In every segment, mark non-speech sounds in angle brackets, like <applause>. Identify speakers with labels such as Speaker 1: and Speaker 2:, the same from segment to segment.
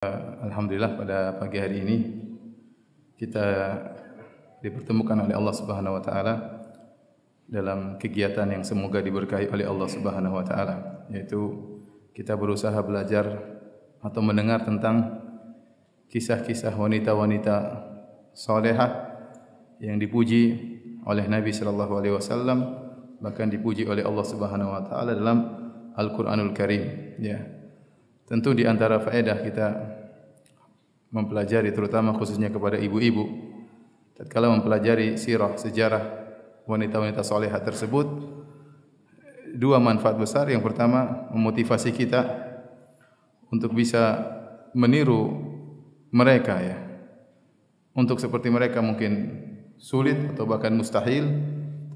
Speaker 1: Eh, Alhamdulillah pada pagi hari ini kita dipertemukan oleh Allah Subhanahu wa taala dalam kegiatan yang semoga diberkahi oleh Allah Subhanahu wa taala yaitu kita berusaha belajar atau mendengar tentang kisah-kisah wanita-wanita salehah yang dipuji oleh Nabi sallallahu alaihi wasallam bahkan dipuji oleh Allah Subhanahu wa taala dalam Al-Qur'anul Karim ya tentu di antara faedah kita mempelajari terutama khususnya kepada ibu-ibu tatkala mempelajari sirah sejarah wanita-wanita salehah tersebut dua manfaat besar yang pertama memotivasi kita untuk bisa meniru mereka ya untuk seperti mereka mungkin sulit atau bahkan mustahil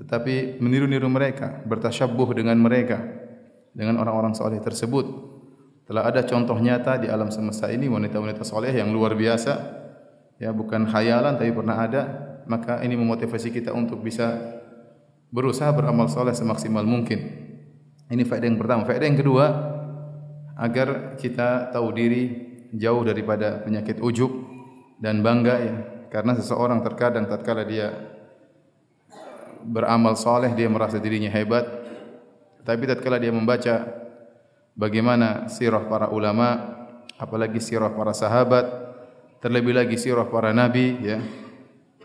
Speaker 1: tetapi meniru-niru mereka bertasyabbuh dengan mereka dengan orang-orang saleh tersebut telah ada contoh nyata di alam semesta ini wanita-wanita soleh yang luar biasa. Ya, bukan khayalan tapi pernah ada. Maka ini memotivasi kita untuk bisa berusaha beramal soleh semaksimal mungkin. Ini faedah yang pertama. Faedah yang kedua, agar kita tahu diri jauh daripada penyakit ujub dan bangga ya. Karena seseorang terkadang tatkala dia beramal soleh dia merasa dirinya hebat. Tapi tatkala dia membaca bagaimana sirah para ulama apalagi sirah para sahabat terlebih lagi sirah para nabi ya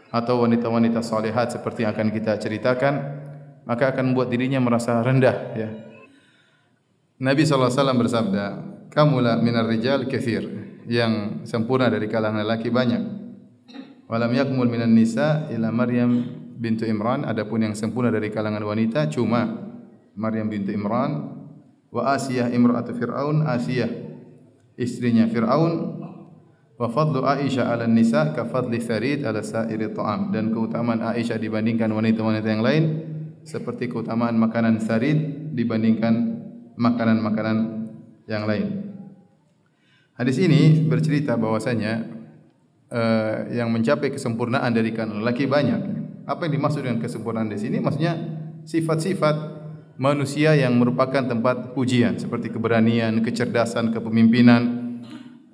Speaker 1: atau wanita-wanita salihat seperti yang akan kita ceritakan maka akan membuat dirinya merasa rendah ya Nabi SAW bersabda kamulah minar rijal kefir yang sempurna dari kalangan lelaki banyak walam yakmul minan nisa ila Maryam bintu Imran adapun yang sempurna dari kalangan wanita cuma Maryam bintu Imran wa Asiyah imra'atu Fir'aun Asiyah istrinya Fir'aun wa fadlu Aisyah 'ala nisa ka fadli Farid 'ala sa'iri ta'am dan keutamaan Aisyah dibandingkan wanita-wanita yang lain seperti keutamaan makanan Farid dibandingkan makanan-makanan yang lain Hadis ini bercerita bahwasanya uh, yang mencapai kesempurnaan dari kan laki banyak. Apa yang dimaksud dengan kesempurnaan di sini? Maksudnya sifat-sifat manusia yang merupakan tempat ujian seperti keberanian, kecerdasan, kepemimpinan,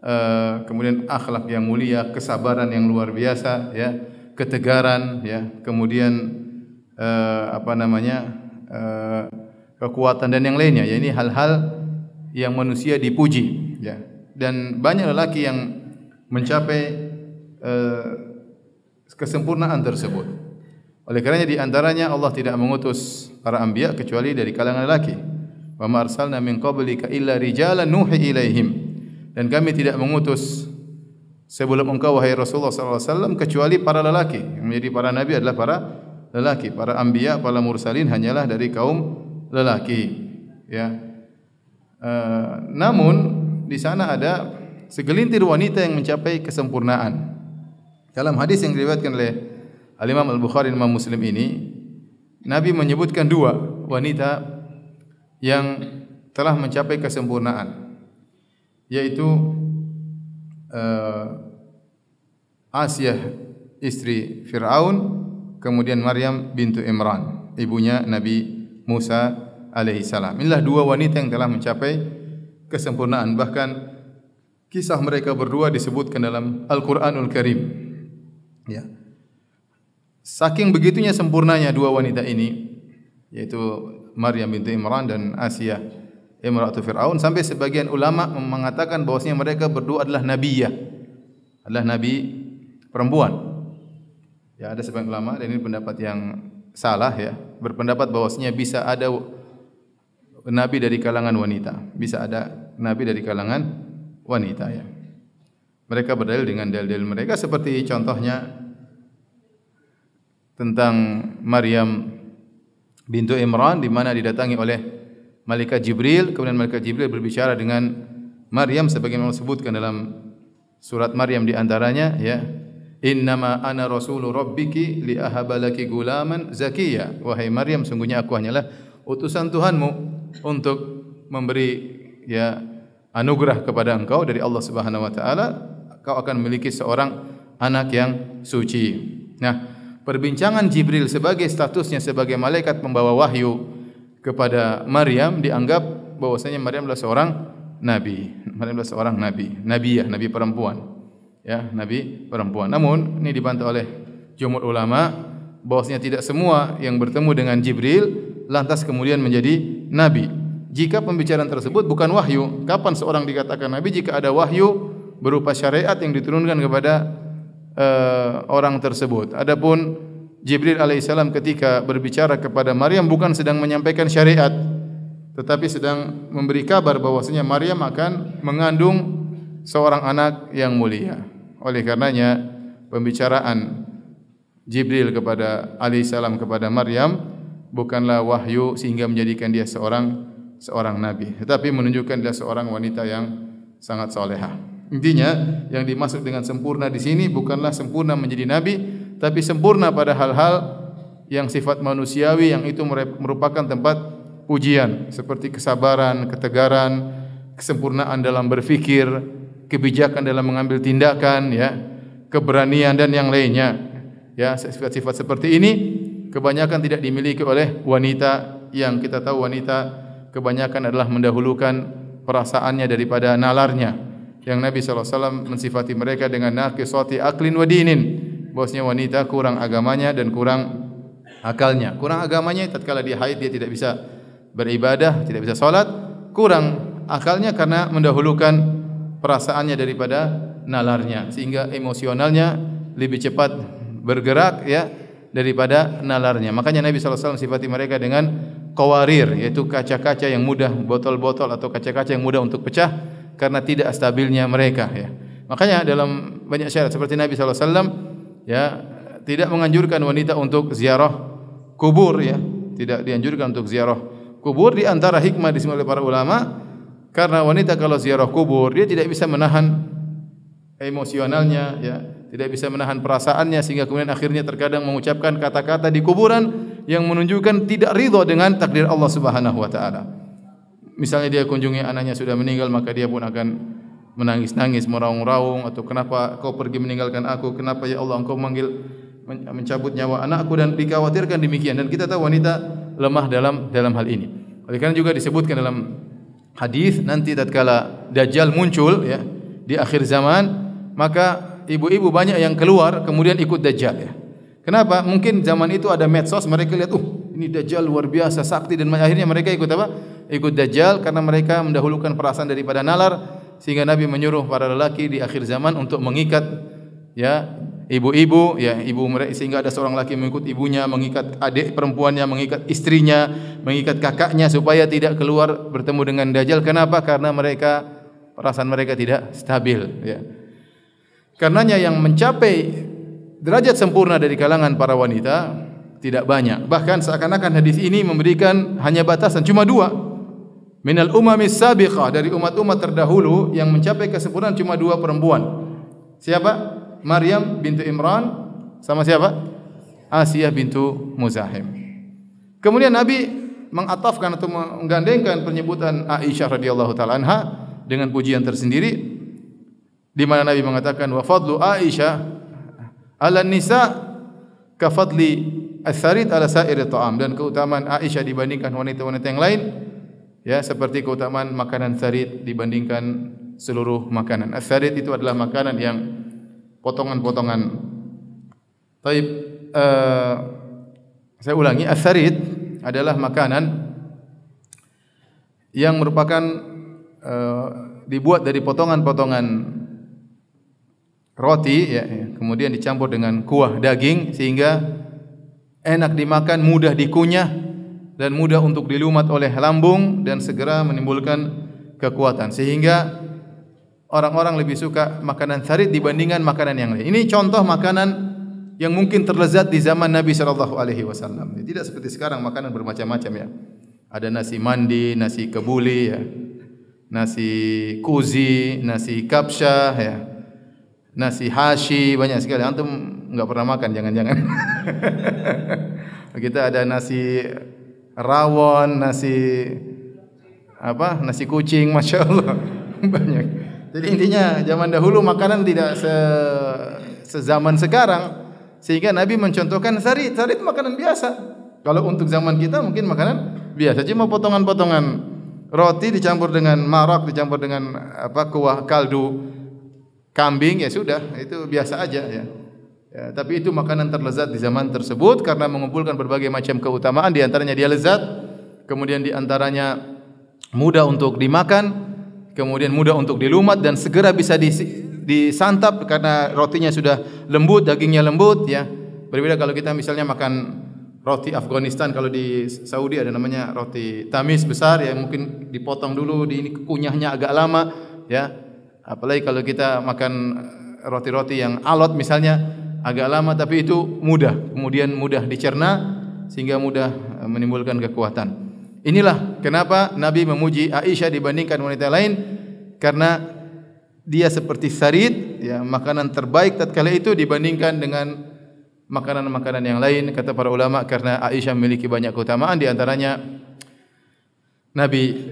Speaker 1: eh, kemudian akhlak yang mulia, kesabaran yang luar biasa, ya, ketegaran, ya, kemudian eh, apa namanya eh, kekuatan dan yang lainnya. Ya, ini hal-hal yang manusia dipuji, ya. Dan banyak lelaki yang mencapai kesempurnaan tersebut. Oleh kerana di antaranya Allah tidak mengutus para anbiya kecuali dari kalangan lelaki. Wa ma arsalna min qablika illa rijalan nuhi ilaihim. Dan kami tidak mengutus sebelum engkau wahai Rasulullah sallallahu alaihi wasallam kecuali para lelaki. Yang menjadi para nabi adalah para lelaki. Para anbiya, para mursalin hanyalah dari kaum lelaki. Ya. E, namun di sana ada segelintir wanita yang mencapai kesempurnaan. Dalam hadis yang diriwayatkan oleh Al-Imam Al-Bukhari Imam Muslim ini Nabi menyebutkan dua wanita yang telah mencapai kesempurnaan yaitu uh, Asiyah istri Firaun kemudian Maryam bintu Imran ibunya Nabi Musa alaihi salam inilah dua wanita yang telah mencapai kesempurnaan bahkan kisah mereka berdua disebutkan dalam Al-Qur'anul Karim ya yeah saking begitunya sempurnanya dua wanita ini yaitu Maryam binti Imran dan Asiyah Imratu Fir'aun sampai sebagian ulama mengatakan bahwasanya mereka berdua adalah nabiyah adalah nabi perempuan ya ada sebagian ulama dan ini pendapat yang salah ya berpendapat bahwasanya bisa ada nabi dari kalangan wanita bisa ada nabi dari kalangan wanita ya mereka berdalil dengan dalil-dalil mereka seperti contohnya tentang Maryam bintu Imran di mana didatangi oleh malaikat Jibril kemudian malaikat Jibril berbicara dengan Maryam sebagaimana disebutkan dalam surat Maryam di antaranya ya innama ana rasulu rabbiki li ahabalaki gulaman zakiyya wahai Maryam sungguhnya aku hanyalah utusan Tuhanmu untuk memberi ya anugerah kepada engkau dari Allah Subhanahu wa taala kau akan memiliki seorang anak yang suci nah perbincangan Jibril sebagai statusnya sebagai malaikat membawa wahyu kepada Maryam dianggap bahwasanya Maryam adalah seorang nabi. Maryam adalah seorang nabi, nabi ya, nabi perempuan. Ya, nabi perempuan. Namun ini dibantah oleh jumhur ulama bahwasanya tidak semua yang bertemu dengan Jibril lantas kemudian menjadi nabi. Jika pembicaraan tersebut bukan wahyu, kapan seorang dikatakan nabi jika ada wahyu berupa syariat yang diturunkan kepada uh, orang tersebut. Adapun Jibril alaihissalam ketika berbicara kepada Maryam bukan sedang menyampaikan syariat, tetapi sedang memberi kabar bahwasanya Maryam akan mengandung seorang anak yang mulia. Oleh karenanya pembicaraan Jibril kepada alaihissalam kepada Maryam bukanlah wahyu sehingga menjadikan dia seorang seorang nabi, tetapi menunjukkan dia seorang wanita yang sangat solehah. Intinya yang dimaksud dengan sempurna di sini bukanlah sempurna menjadi nabi, tapi sempurna pada hal-hal yang sifat manusiawi yang itu merupakan tempat ujian seperti kesabaran, ketegaran, kesempurnaan dalam berfikir, kebijakan dalam mengambil tindakan, ya, keberanian dan yang lainnya. Ya, sifat-sifat seperti ini kebanyakan tidak dimiliki oleh wanita yang kita tahu wanita kebanyakan adalah mendahulukan perasaannya daripada nalarnya yang Nabi sallallahu alaihi wasallam mensifati mereka dengan naqisati aqlin wa dinin. Bosnya wanita kurang agamanya dan kurang akalnya. Kurang agamanya tatkala dia haid dia tidak bisa beribadah, tidak bisa solat kurang akalnya karena mendahulukan perasaannya daripada nalarnya sehingga emosionalnya lebih cepat bergerak ya daripada nalarnya. Makanya Nabi sallallahu alaihi wasallam sifati mereka dengan qawarir yaitu kaca-kaca yang mudah botol-botol atau kaca-kaca yang mudah untuk pecah karena tidak stabilnya mereka ya. Makanya dalam banyak syarat seperti Nabi saw, ya tidak menganjurkan wanita untuk ziarah kubur ya, tidak dianjurkan untuk ziarah kubur di antara hikmah di oleh para ulama karena wanita kalau ziarah kubur dia tidak bisa menahan emosionalnya ya, tidak bisa menahan perasaannya sehingga kemudian akhirnya terkadang mengucapkan kata-kata di kuburan yang menunjukkan tidak ridha dengan takdir Allah Subhanahu wa taala misalnya dia kunjungi anaknya sudah meninggal maka dia pun akan menangis-nangis, meraung-raung atau kenapa kau pergi meninggalkan aku? Kenapa ya Allah engkau manggil mencabut nyawa anakku dan dikhawatirkan demikian dan kita tahu wanita lemah dalam dalam hal ini. Oleh karena juga disebutkan dalam hadis nanti tatkala dajjal muncul ya di akhir zaman maka ibu-ibu banyak yang keluar kemudian ikut dajjal ya. Kenapa? Mungkin zaman itu ada medsos mereka lihat uh ini dajjal luar biasa sakti dan akhirnya mereka ikut apa? ikut dajjal karena mereka mendahulukan perasaan daripada nalar sehingga Nabi menyuruh para lelaki di akhir zaman untuk mengikat ya ibu-ibu ya ibu mereka sehingga ada seorang laki mengikut ibunya mengikat adik perempuannya mengikat istrinya mengikat kakaknya supaya tidak keluar bertemu dengan dajjal kenapa karena mereka perasaan mereka tidak stabil ya karenanya yang mencapai derajat sempurna dari kalangan para wanita tidak banyak bahkan seakan-akan hadis ini memberikan hanya batasan cuma dua minal umami sabiqah dari umat-umat terdahulu yang mencapai kesempurnaan cuma dua perempuan. Siapa? Maryam bintu Imran sama siapa? Asiyah bintu Muzahim. Kemudian Nabi mengatafkan atau menggandengkan penyebutan Aisyah radhiyallahu taala anha dengan pujian tersendiri di mana Nabi mengatakan wa fadlu Aisyah ala nisa ka fadli as-sarid ala sa'iri ta'am dan keutamaan Aisyah dibandingkan wanita-wanita yang lain Ya, seperti keutamaan makanan sarit dibandingkan seluruh makanan. Sarit itu adalah makanan yang potongan-potongan. Tapi uh, eh, saya ulangi, sarit adalah makanan yang merupakan uh, dibuat dari potongan-potongan roti, ya, ya, kemudian dicampur dengan kuah daging sehingga enak dimakan, mudah dikunyah, dan mudah untuk dilumat oleh lambung dan segera menimbulkan kekuatan sehingga orang-orang lebih suka makanan sarit dibandingkan makanan yang lain. Ini contoh makanan yang mungkin terlezat di zaman Nabi sallallahu alaihi wasallam. Tidak seperti sekarang makanan bermacam-macam ya. Ada nasi mandi, nasi kebuli ya. Nasi kuzi, nasi kapsa, ya. Nasi hashi banyak sekali. Antum enggak pernah makan jangan-jangan. <laughs> Kita ada nasi rawon, nasi apa? Nasi kucing, <laughs> masya Allah banyak. Jadi intinya zaman dahulu makanan tidak se sezaman sekarang sehingga Nabi mencontohkan sarit. Sarit makanan biasa. Kalau untuk zaman kita mungkin makanan biasa cuma potongan-potongan roti dicampur dengan marak dicampur dengan apa kuah kaldu kambing ya sudah itu biasa aja ya. Ya, tapi itu makanan terlezat di zaman tersebut karena mengumpulkan berbagai macam keutamaan di antaranya dia lezat, kemudian di antaranya mudah untuk dimakan, kemudian mudah untuk dilumat dan segera bisa disantap karena rotinya sudah lembut, dagingnya lembut ya. Berbeda kalau kita misalnya makan roti Afghanistan kalau di Saudi ada namanya roti tamis besar yang mungkin dipotong dulu di ini kunyahnya agak lama ya. Apalagi kalau kita makan roti-roti yang alot misalnya agak lama tapi itu mudah kemudian mudah dicerna sehingga mudah eh, menimbulkan kekuatan inilah kenapa Nabi memuji Aisyah dibandingkan wanita lain karena dia seperti sarid, ya makanan terbaik tatkala itu dibandingkan dengan makanan-makanan yang lain kata para ulama karena Aisyah memiliki banyak keutamaan di antaranya Nabi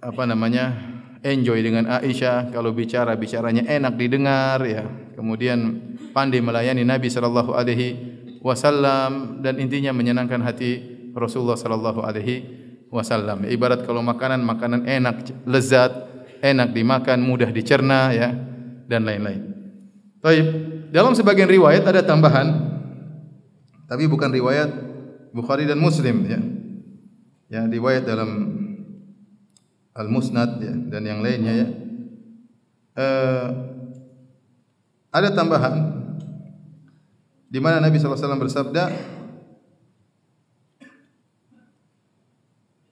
Speaker 1: apa namanya enjoy dengan Aisyah kalau bicara bicaranya enak didengar ya kemudian pandai melayani Nabi sallallahu alaihi wasallam dan intinya menyenangkan hati Rasulullah sallallahu alaihi wasallam ibarat kalau makanan makanan enak lezat enak dimakan mudah dicerna ya dan lain-lain baik dalam sebagian riwayat ada tambahan tapi bukan riwayat Bukhari dan Muslim ya ya riwayat dalam Al-Musnad ya, dan yang lainnya ya. Uh, ada tambahan di mana Nabi SAW bersabda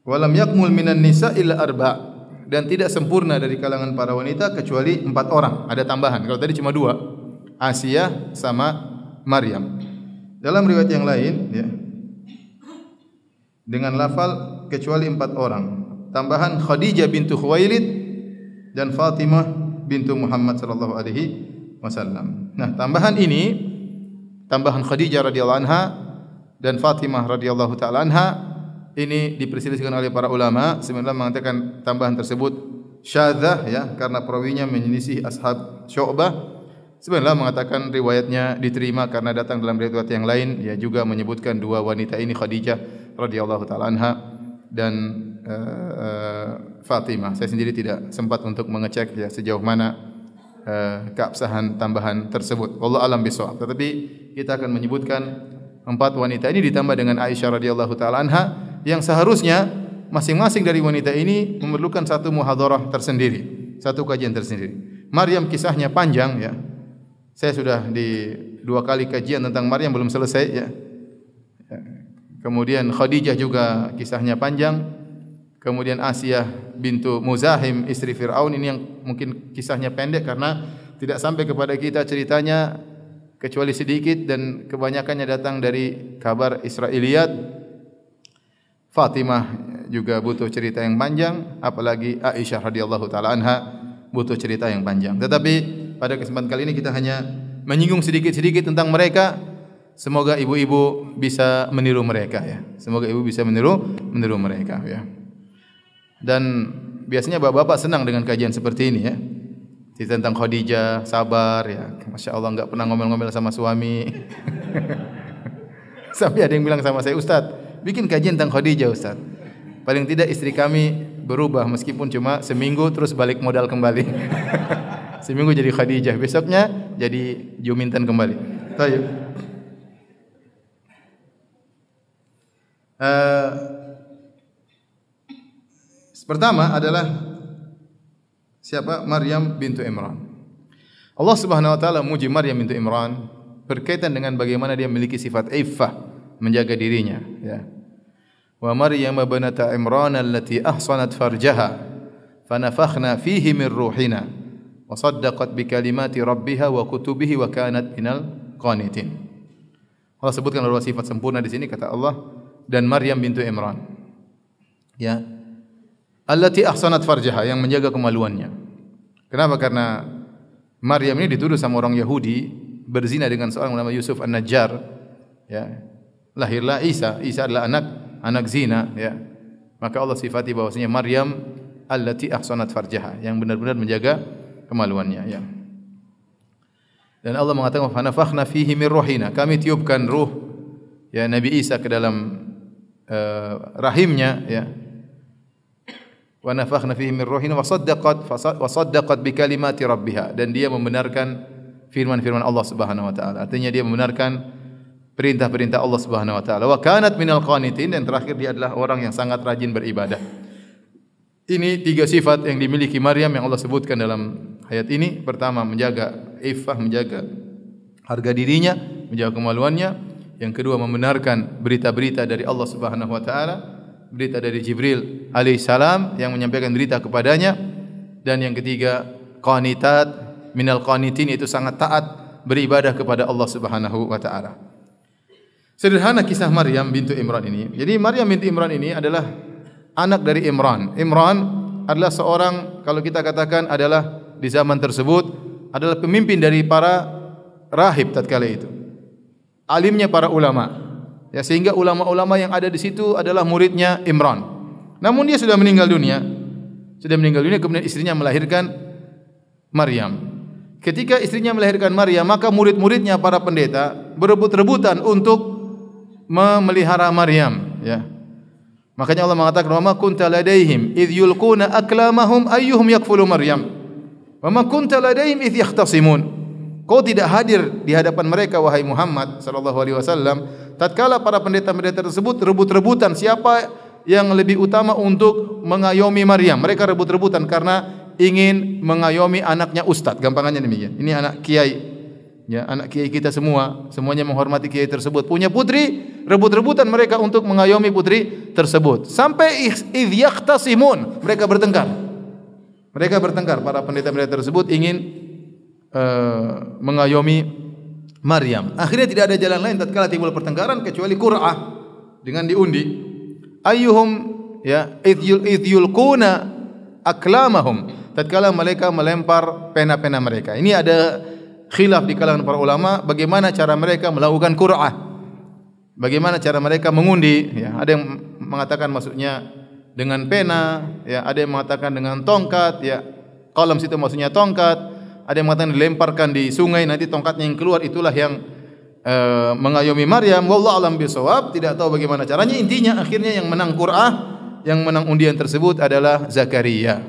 Speaker 1: Walam yakmul minan nisa illa arba dan tidak sempurna dari kalangan para wanita kecuali empat orang. Ada tambahan. Kalau tadi cuma dua, Asia sama Maryam. Dalam riwayat yang lain, ya, dengan lafal kecuali empat orang tambahan Khadijah bintu Khuwailid dan Fatimah bintu Muhammad sallallahu alaihi wasallam. Nah, tambahan ini tambahan Khadijah radhiyallahu anha dan Fatimah radhiyallahu taala anha ini diperselisihkan oleh para ulama sebenarnya mengatakan tambahan tersebut syadzah ya karena perawinya menyelisih ashab Syu'bah sebenarnya mengatakan riwayatnya diterima karena datang dalam riwayat yang lain Dia juga menyebutkan dua wanita ini Khadijah radhiyallahu taala anha dan uh, Fatimah. Saya sendiri tidak sempat untuk mengecek ya sejauh mana uh, keabsahan tambahan tersebut. Wallah alam bisawab. Tetapi kita akan menyebutkan empat wanita ini ditambah dengan Aisyah radhiyallahu taala anha yang seharusnya masing-masing dari wanita ini memerlukan satu muhadharah tersendiri, satu kajian tersendiri. Maryam kisahnya panjang ya. Saya sudah di dua kali kajian tentang Maryam belum selesai ya. Kemudian Khadijah juga kisahnya panjang. Kemudian Asiyah bintu Muzahim istri Firaun ini yang mungkin kisahnya pendek karena tidak sampai kepada kita ceritanya kecuali sedikit dan kebanyakannya datang dari kabar Israiliyat. Fatimah juga butuh cerita yang panjang, apalagi Aisyah radhiyallahu taala anha butuh cerita yang panjang. Tetapi pada kesempatan kali ini kita hanya menyinggung sedikit-sedikit tentang mereka Semoga ibu-ibu bisa meniru mereka ya. Semoga ibu bisa meniru meniru mereka ya. Dan biasanya bapak-bapak senang dengan kajian seperti ini ya. tentang Khadijah, sabar ya. Masya Allah nggak pernah ngomel-ngomel sama suami. <laughs> Sampai ada yang bilang sama saya, Ustadz, bikin kajian tentang Khadijah Ustadz. Paling tidak istri kami berubah meskipun cuma seminggu terus balik modal kembali. <laughs> seminggu jadi Khadijah, besoknya jadi Juminten kembali. Tahu Uh, pertama adalah siapa Maryam bintu Imran. Allah Subhanahu wa taala muji Maryam bintu Imran berkaitan dengan bagaimana dia memiliki sifat iffah menjaga dirinya ya. Wa Maryam banata Imran allati ahsanat farjaha fanafakhna fihi min ruhina wa saddaqat bi kalimati rabbiha wa kutubihi wa kanat minal qanitin. Allah sebutkan dua sifat sempurna di sini kata Allah, dan Maryam bintu Imran. Ya. Allati ahsanat farjaha yang menjaga kemaluannya. Kenapa? Karena Maryam ini dituduh sama orang Yahudi berzina dengan seorang bernama Yusuf An-Najjar. Ya. Lahirlah Isa. Isa adalah anak anak zina, ya. Maka Allah sifati bahwasanya Maryam allati ahsanat farjaha yang benar-benar menjaga kemaluannya, ya. Dan Allah mengatakan fa nafakhna fihi min ruhina. Kami tiupkan ruh ya Nabi Isa ke dalam Eh, rahimnya ya wa nafakhna fihi min ruhina wa saddaqat wa saddaqat bi kalimati rabbiha dan dia membenarkan firman-firman Allah Subhanahu wa taala artinya dia membenarkan perintah-perintah Allah Subhanahu wa taala wa kanat minal qanitin dan terakhir dia adalah orang yang sangat rajin beribadah ini tiga sifat yang dimiliki Maryam yang Allah sebutkan dalam ayat ini pertama menjaga iffah menjaga harga dirinya menjaga kemaluannya yang kedua membenarkan berita-berita dari Allah Subhanahu wa taala, berita dari Jibril alaihi salam yang menyampaikan berita kepadanya dan yang ketiga qanitat minal qanitin itu sangat taat beribadah kepada Allah Subhanahu wa taala. Sederhana kisah Maryam bintu Imran ini. Jadi Maryam binti Imran ini adalah anak dari Imran. Imran adalah seorang kalau kita katakan adalah di zaman tersebut adalah pemimpin dari para rahib tatkala itu alimnya para ulama. Ya, sehingga ulama-ulama yang ada di situ adalah muridnya Imran. Namun dia sudah meninggal dunia. Sudah meninggal dunia kemudian istrinya melahirkan Maryam. Ketika istrinya melahirkan Maryam, maka murid-muridnya para pendeta berebut-rebutan untuk memelihara Maryam, ya. Makanya Allah mengatakan, "Wa ma kunta ladaihim id yulquna aklamahum ayyuhum yakfulu Maryam." Wa ma kunta ladaihim id yahtasimun. Kau tidak hadir di hadapan mereka wahai Muhammad sallallahu alaihi wasallam tatkala para pendeta-pendeta tersebut rebut-rebutan siapa yang lebih utama untuk mengayomi Maryam. Mereka rebut-rebutan karena ingin mengayomi anaknya ustaz. Gampangannya demikian. Ini anak kiai. Ya, anak kiai kita semua, semuanya menghormati kiai tersebut. Punya putri, rebut-rebutan mereka untuk mengayomi putri tersebut. Sampai idh yaqtasimun, mereka bertengkar. Mereka bertengkar para pendeta-pendeta tersebut ingin Eh, mengayomi Maryam. Akhirnya tidak ada jalan lain tatkala timbul pertengkaran kecuali qur'ah dengan diundi. Ayyuhum ya idyul idyul kuna aklamahum tatkala mereka melempar pena-pena mereka. Ini ada khilaf di kalangan para ulama bagaimana cara mereka melakukan qur'ah. Bagaimana cara mereka mengundi ya. Ada yang mengatakan maksudnya dengan pena, ya ada yang mengatakan dengan tongkat ya. Kalau situ maksudnya tongkat, ada yang mengatakan dilemparkan di sungai nanti tongkatnya yang keluar itulah yang e, mengayomi Maryam. Wallah alam bisawab, tidak tahu bagaimana caranya. Intinya akhirnya yang menang Qur'ah, yang menang undian tersebut adalah Zakaria.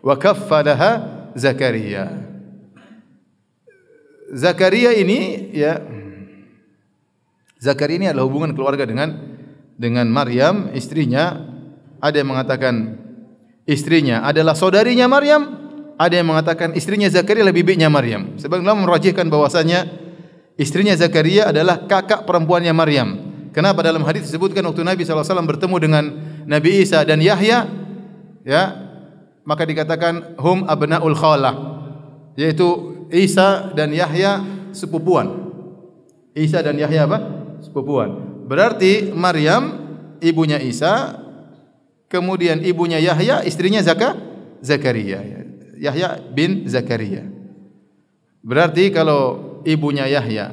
Speaker 1: Wa kaffalaha Zakaria. Zakaria ini ya Zakaria ini adalah hubungan keluarga dengan dengan Maryam, istrinya. Ada yang mengatakan istrinya adalah saudarinya Maryam, ada yang mengatakan istrinya Zakaria lebih baiknya Maryam. Sebab ulama merajihkan bahwasanya istrinya Zakaria adalah kakak perempuannya Maryam. Kenapa dalam hadis disebutkan waktu Nabi SAW bertemu dengan Nabi Isa dan Yahya, ya, maka dikatakan hum abnaul khalah, yaitu Isa dan Yahya sepupuan. Isa dan Yahya apa? Sepupuan. Berarti Maryam ibunya Isa, kemudian ibunya Yahya istrinya Zaka Zakaria. Ya. Yahya bin Zakaria. Berarti kalau ibunya Yahya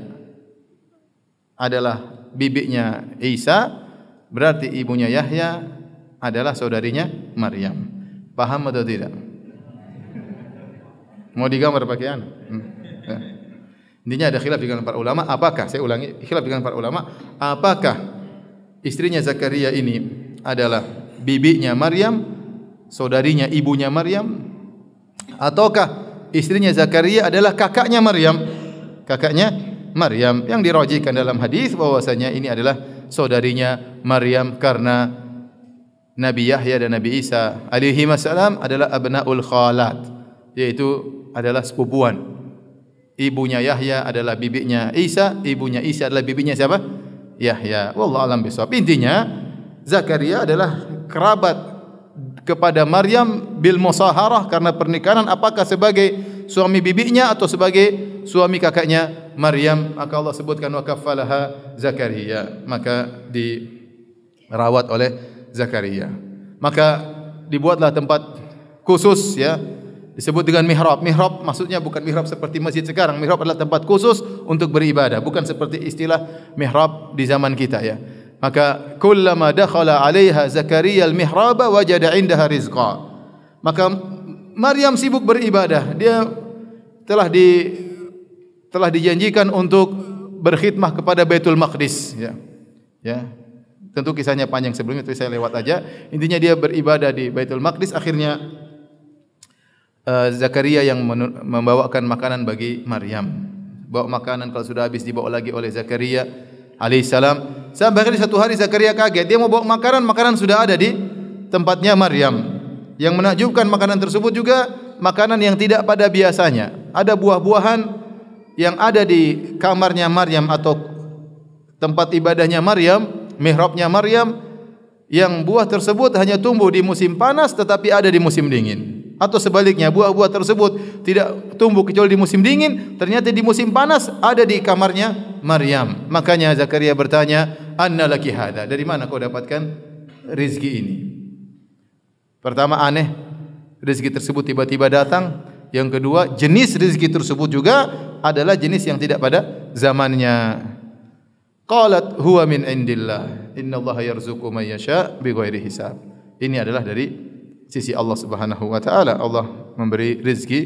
Speaker 1: adalah bibiknya Isa, berarti ibunya Yahya adalah saudarinya Maryam. Paham atau tidak? Mau digambar pakai anak? Hmm. Ya. Intinya ada khilaf dengan para ulama. Apakah, saya ulangi, khilaf dengan para ulama, apakah istrinya Zakaria ini adalah bibiknya Maryam, saudarinya ibunya Maryam, ataukah istrinya Zakaria adalah kakaknya Maryam kakaknya Maryam yang dirojikan dalam hadis bahwasanya ini adalah saudarinya Maryam karena Nabi Yahya dan Nabi Isa alaihi wasallam adalah abnaul khalat yaitu adalah sepupuan ibunya Yahya adalah bibinya Isa ibunya Isa adalah bibinya siapa Yahya wallahu alam bisawab intinya Zakaria adalah kerabat kepada Maryam bil musaharah karena pernikahan apakah sebagai suami bibinya atau sebagai suami kakaknya Maryam maka Allah sebutkan wa kafalaha Zakaria maka dirawat oleh Zakaria maka dibuatlah tempat khusus ya disebut dengan mihrab mihrab maksudnya bukan mihrab seperti masjid sekarang mihrab adalah tempat khusus untuk beribadah bukan seperti istilah mihrab di zaman kita ya Maka kullama dakhala 'alaiha Zakaria al-mihraba wajada 'indaha rizqa. Maka Maryam sibuk beribadah. Dia telah di telah dijanjikan untuk berkhidmah kepada Baitul Maqdis, ya. Ya. Tentu kisahnya panjang sebelumnya tapi saya lewat aja. Intinya dia beribadah di Baitul Maqdis akhirnya eh, Zakaria yang membawakan makanan bagi Maryam. Bawa makanan kalau sudah habis dibawa lagi oleh Zakaria alaihissalam. Sampai akhirnya satu hari Zakaria kaget. Dia mau bawa makanan, makanan sudah ada di tempatnya Maryam. Yang menakjubkan makanan tersebut juga makanan yang tidak pada biasanya. Ada buah-buahan yang ada di kamarnya Maryam atau tempat ibadahnya Maryam, mihrabnya Maryam yang buah tersebut hanya tumbuh di musim panas tetapi ada di musim dingin atau sebaliknya buah-buah tersebut tidak tumbuh kecuali di musim dingin ternyata di musim panas ada di kamarnya Maryam makanya Zakaria bertanya anna laki hada dari mana kau dapatkan rezeki ini pertama aneh rezeki tersebut tiba-tiba datang yang kedua jenis rezeki tersebut juga adalah jenis yang tidak pada zamannya qalat huwa min indillah innallaha yarzuqu may yasha bighairi hisab ini adalah dari sisi Allah Subhanahu wa taala. Allah memberi rezeki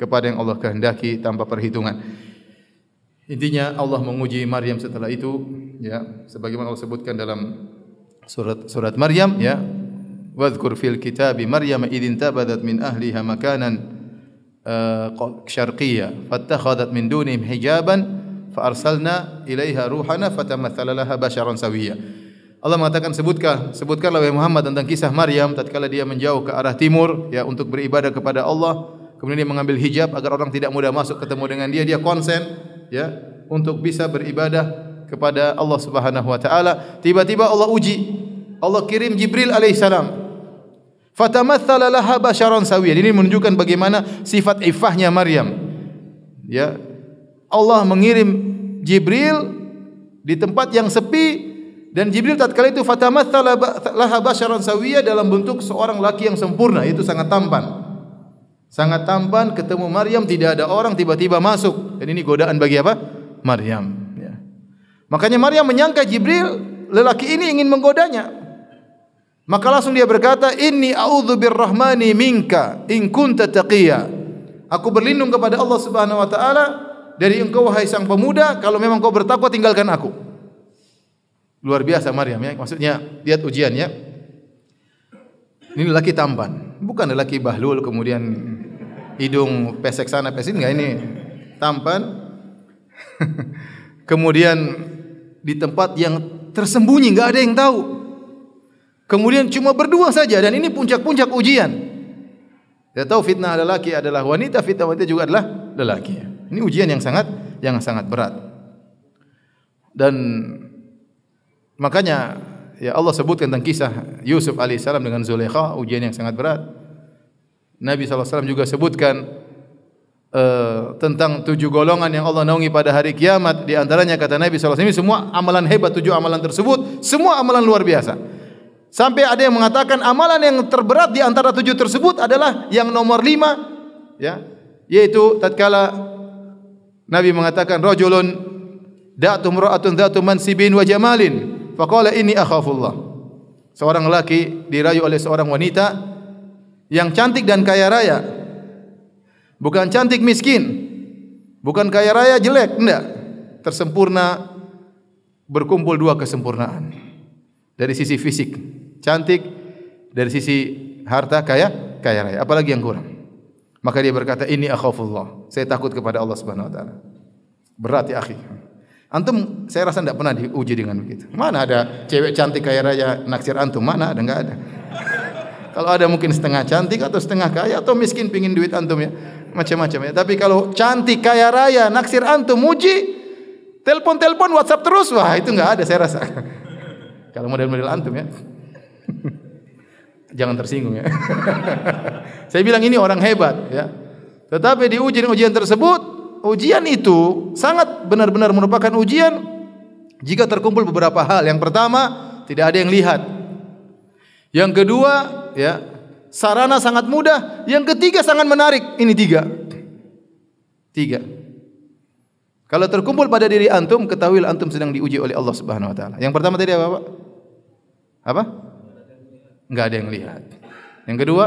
Speaker 1: kepada yang Allah kehendaki tanpa perhitungan. Intinya Allah menguji Maryam setelah itu ya sebagaimana Allah sebutkan dalam surat surat Maryam ya wa dzkur fil kitabi Maryam idzin tabadat min ahliha makanan uh, syarqiyya fattakhadhat min dunihim hijaban fa arsalna ilaiha ruhana fatamathala laha basharan sawiyya Allah mengatakan sebutkan sebutkanlah wahai Muhammad tentang kisah Maryam tatkala dia menjauh ke arah timur ya untuk beribadah kepada Allah kemudian dia mengambil hijab agar orang tidak mudah masuk ketemu dengan dia dia konsen ya untuk bisa beribadah kepada Allah Subhanahu wa taala tiba-tiba Allah uji Allah kirim Jibril alaihi salam fatamathala laha basharan sawiyan ini menunjukkan bagaimana sifat ifahnya Maryam ya Allah mengirim Jibril di tempat yang sepi dan Jibril tatkala itu fatamatsala laha basyaran sawiya dalam bentuk seorang laki yang sempurna itu sangat tampan sangat tampan ketemu Maryam tidak ada orang tiba-tiba masuk dan ini godaan bagi apa Maryam ya. makanya Maryam menyangka Jibril lelaki ini ingin menggodanya maka langsung dia berkata inni a'udzu birrahmani minka in kunta taqiya aku berlindung kepada Allah Subhanahu wa taala dari engkau wahai sang pemuda kalau memang kau bertakwa tinggalkan aku Luar biasa Maryam ya. Maksudnya lihat ujian ya. Ini lelaki tampan, bukan lelaki bahlul kemudian hidung pesek sana pesek enggak ini tampan. <laughs> kemudian di tempat yang tersembunyi enggak ada yang tahu. Kemudian cuma berdua saja dan ini puncak-puncak ujian. Kita tahu fitnah adalah laki adalah wanita, fitnah wanita juga adalah lelaki. Ini ujian yang sangat yang sangat berat. Dan Makanya ya Allah sebutkan tentang kisah Yusuf alaihissalam dengan Zulaikha, ujian yang sangat berat. Nabi SAW juga sebutkan uh, tentang tujuh golongan yang Allah naungi pada hari kiamat. Di antaranya kata Nabi SAW, ini semua amalan hebat, tujuh amalan tersebut, semua amalan luar biasa. Sampai ada yang mengatakan amalan yang terberat di antara tujuh tersebut adalah yang nomor lima. Ya, yaitu tatkala Nabi mengatakan rajulun da'tum ra'atun da'tum mansibin wa jamalin Faqala inni akhafullah. Seorang lelaki dirayu oleh seorang wanita yang cantik dan kaya raya. Bukan cantik miskin. Bukan kaya raya jelek, enggak. Tersempurna berkumpul dua kesempurnaan. Dari sisi fisik cantik, dari sisi harta kaya kaya raya. Apalagi yang kurang. Maka dia berkata, "Ini akhafullah. Saya takut kepada Allah Subhanahu wa taala." Berat ya, akhi. Antum saya rasa tidak pernah diuji dengan begitu. Mana ada cewek cantik kaya raya naksir antum? Mana ada? Enggak ada. <laughs> kalau ada mungkin setengah cantik atau setengah kaya atau miskin pingin duit antum ya. Macam-macam ya. Tapi kalau cantik kaya raya naksir antum muji telpon-telpon, WhatsApp terus wah itu enggak ada saya rasa. <laughs> kalau model-model antum ya. <laughs> Jangan tersinggung ya. saya bilang ini orang hebat ya. Tetapi di ujian-ujian tersebut ujian itu sangat benar-benar merupakan ujian jika terkumpul beberapa hal. Yang pertama, tidak ada yang lihat. Yang kedua, ya, sarana sangat mudah. Yang ketiga sangat menarik. Ini tiga. Tiga. Kalau terkumpul pada diri antum, ketahuilah antum sedang diuji oleh Allah Subhanahu wa taala. Yang pertama tadi apa, Pak? Apa? Tidak ada yang lihat. Yang kedua?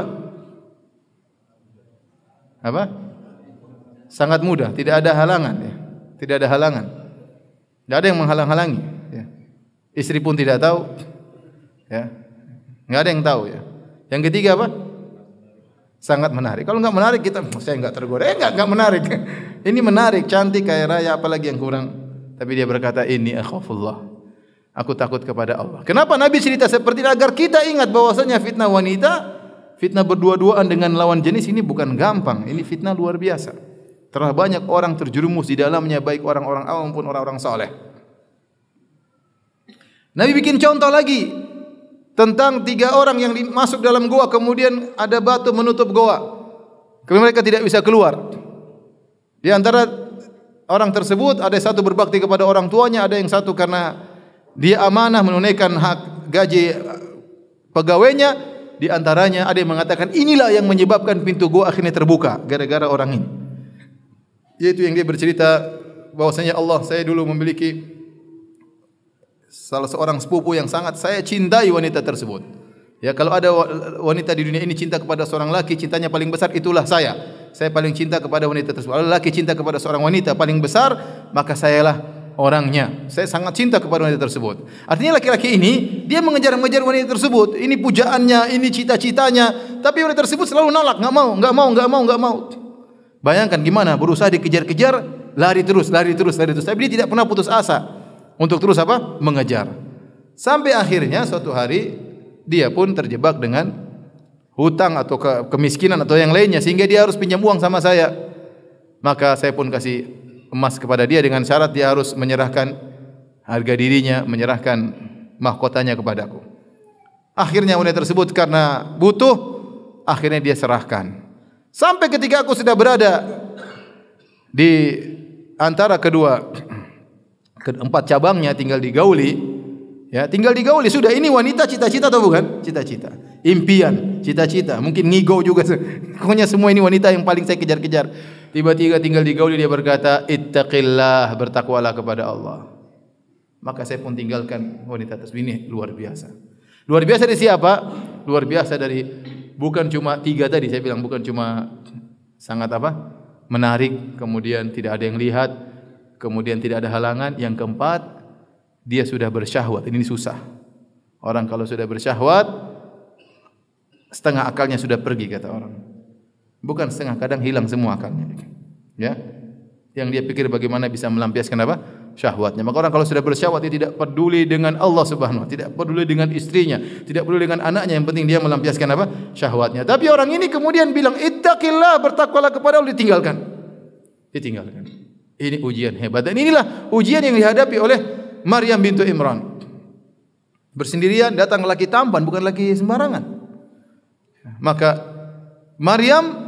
Speaker 1: Apa? sangat mudah, tidak ada halangan ya. Tidak ada halangan. Tidak ada yang menghalang-halangi ya. Istri pun tidak tahu ya. Enggak ada yang tahu ya. Yang ketiga apa? Sangat menarik. Kalau enggak menarik kita oh, saya enggak tergoda. Eh, enggak enggak menarik. <laughs> Ini menarik, cantik kaya raya apalagi yang kurang. Tapi dia berkata ini akhafullah. Aku takut kepada Allah. Kenapa Nabi cerita seperti ini agar kita ingat bahwasanya fitnah wanita, fitnah berdua-duaan dengan lawan jenis ini bukan gampang. Ini fitnah luar biasa telah banyak orang terjerumus di dalamnya baik orang-orang awam pun orang-orang saleh. Nabi bikin contoh lagi tentang tiga orang yang masuk dalam gua kemudian ada batu menutup gua. Kemudian mereka tidak bisa keluar. Di antara orang tersebut ada satu berbakti kepada orang tuanya, ada yang satu karena dia amanah menunaikan hak gaji eh, pegawainya. Di antaranya ada yang mengatakan inilah yang menyebabkan pintu gua akhirnya terbuka gara-gara orang ini yaitu yang dia bercerita bahwasanya Allah saya dulu memiliki salah seorang sepupu yang sangat saya cintai wanita tersebut. Ya kalau ada wanita di dunia ini cinta kepada seorang laki cintanya paling besar itulah saya. Saya paling cinta kepada wanita tersebut. Kalau laki cinta kepada seorang wanita paling besar maka saya lah orangnya. Saya sangat cinta kepada wanita tersebut. Artinya laki-laki ini dia mengejar-ngejar wanita tersebut. Ini pujaannya, ini cita-citanya. Tapi wanita tersebut selalu nolak, nggak mau, nggak mau, nggak mau, nggak mau. Bayangkan gimana berusaha dikejar-kejar, lari terus, lari terus, lari terus. Tapi dia tidak pernah putus asa untuk terus apa? mengejar. Sampai akhirnya suatu hari dia pun terjebak dengan hutang atau ke kemiskinan atau yang lainnya sehingga dia harus pinjam uang sama saya. Maka saya pun kasih emas kepada dia dengan syarat dia harus menyerahkan harga dirinya, menyerahkan mahkotanya kepadaku. Akhirnya wanita tersebut karena butuh, akhirnya dia serahkan. Sampai ketika aku sudah berada di antara kedua keempat cabangnya tinggal di Gauli, ya tinggal di Gauli sudah ini wanita cita-cita atau bukan? Cita-cita, impian, cita-cita, mungkin ngigo juga. <laughs> konya semua ini wanita yang paling saya kejar-kejar. Tiba-tiba tinggal di Gauli dia berkata, "Ittaqillah, bertakwalah kepada Allah." Maka saya pun tinggalkan wanita tersebut ini luar biasa. Luar biasa dari siapa? Luar biasa dari bukan cuma tiga tadi saya bilang bukan cuma sangat apa menarik kemudian tidak ada yang lihat kemudian tidak ada halangan yang keempat dia sudah bersyahwat ini susah orang kalau sudah bersyahwat setengah akalnya sudah pergi kata orang bukan setengah kadang hilang semua akalnya ya yang dia pikir bagaimana bisa melampiaskan apa syahwatnya. Maka orang kalau sudah bersyahwat dia tidak peduli dengan Allah Subhanahu wa tidak peduli dengan istrinya, tidak peduli dengan anaknya, yang penting dia melampiaskan apa? syahwatnya. Tapi orang ini kemudian bilang ittaqillah, bertakwalah kepada Allah ditinggalkan. Ditinggalkan. Ini ujian hebat dan inilah ujian yang dihadapi oleh Maryam bintu Imran. Bersendirian datang laki tampan bukan laki sembarangan. Maka Maryam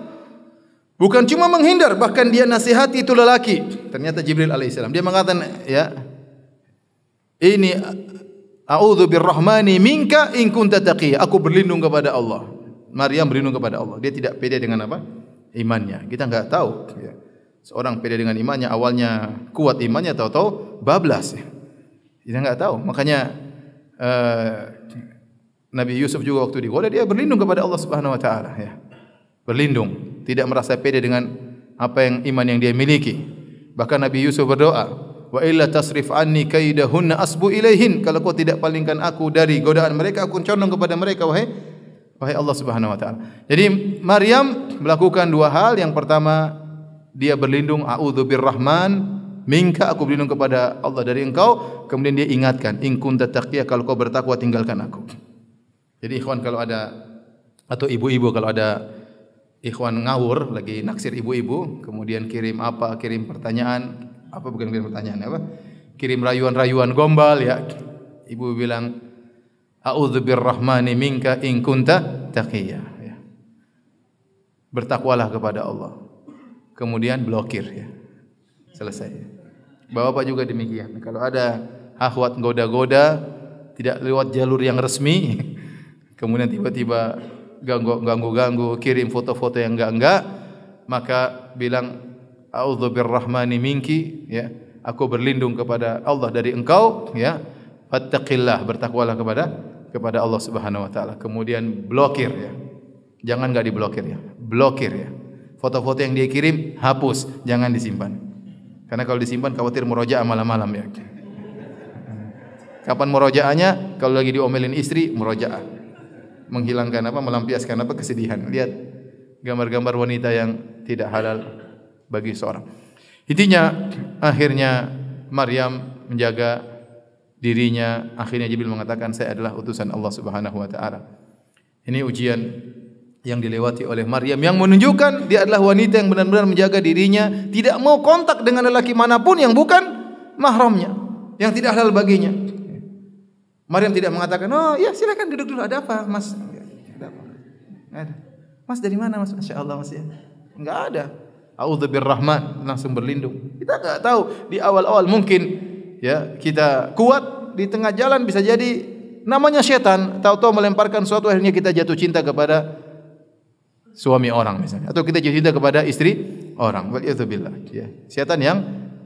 Speaker 1: Bukan cuma menghindar, bahkan dia nasihati itu lelaki. Ternyata Jibril alaihissalam dia mengatakan, ya ini a'udzu birrahmani minka in kunta taqi. Aku berlindung kepada Allah. Maria berlindung kepada Allah. Dia tidak pede dengan apa? Imannya. Kita enggak tahu. Ya. Seorang pede dengan imannya awalnya kuat imannya tahu-tahu bablas. Kita enggak tahu. Makanya uh, Nabi Yusuf juga waktu digoda dia berlindung kepada Allah Subhanahu wa taala ya berlindung, tidak merasa pede dengan apa yang iman yang dia miliki. Bahkan Nabi Yusuf berdoa, "Wa illa tasrif anni kaidahunna asbu ilaihin." Kalau kau tidak palingkan aku dari godaan mereka, aku condong kepada mereka, wahai wahai Allah Subhanahu wa taala. Jadi Maryam melakukan dua hal. Yang pertama, dia berlindung, "A'udzu birrahman minka aku berlindung kepada Allah dari engkau." Kemudian dia ingatkan, "In kunta taqiya kalau kau bertakwa tinggalkan aku." Jadi ikhwan kalau ada atau ibu-ibu kalau ada ikhwan ngawur lagi naksir ibu-ibu kemudian kirim apa kirim pertanyaan apa bukan kirim pertanyaan apa kirim rayuan-rayuan gombal ya ibu bilang a'udzu birrahmani minka in kunta taqiyya ya bertakwalah kepada Allah kemudian blokir ya selesai bapak juga demikian kalau ada hahwat goda-goda tidak lewat jalur yang resmi <laughs> kemudian tiba-tiba ganggu ganggu kirim foto-foto yang enggak enggak maka bilang auzu birrahmani minki ya aku berlindung kepada Allah dari engkau ya fattaqillah bertakwalah kepada kepada Allah Subhanahu wa taala kemudian blokir ya jangan enggak diblokir ya blokir ya foto-foto yang dia kirim hapus jangan disimpan karena kalau disimpan khawatir meroja malam-malam ya kapan murajaahnya kalau lagi diomelin istri murajaah menghilangkan apa melampiaskan apa kesedihan. Lihat gambar-gambar wanita yang tidak halal bagi seorang. Intinya akhirnya Maryam menjaga dirinya akhirnya Jibril mengatakan saya adalah utusan Allah Subhanahu wa taala. Ini ujian yang dilewati oleh Maryam yang menunjukkan dia adalah wanita yang benar-benar menjaga dirinya, tidak mau kontak dengan lelaki manapun yang bukan mahramnya, yang tidak halal baginya. Maryam tidak mengatakan, oh ya silakan duduk dulu. Ada apa, Mas? ada apa? Mas dari mana, Mas? Masya Allah, masih, ya. Enggak ada. Auzubirrahman langsung berlindung. Kita enggak tahu di awal-awal mungkin ya kita kuat di tengah jalan bisa jadi namanya setan tahu-tahu melemparkan suatu akhirnya kita jatuh cinta kepada suami orang misalnya atau kita jatuh cinta kepada istri orang wal ya setan yang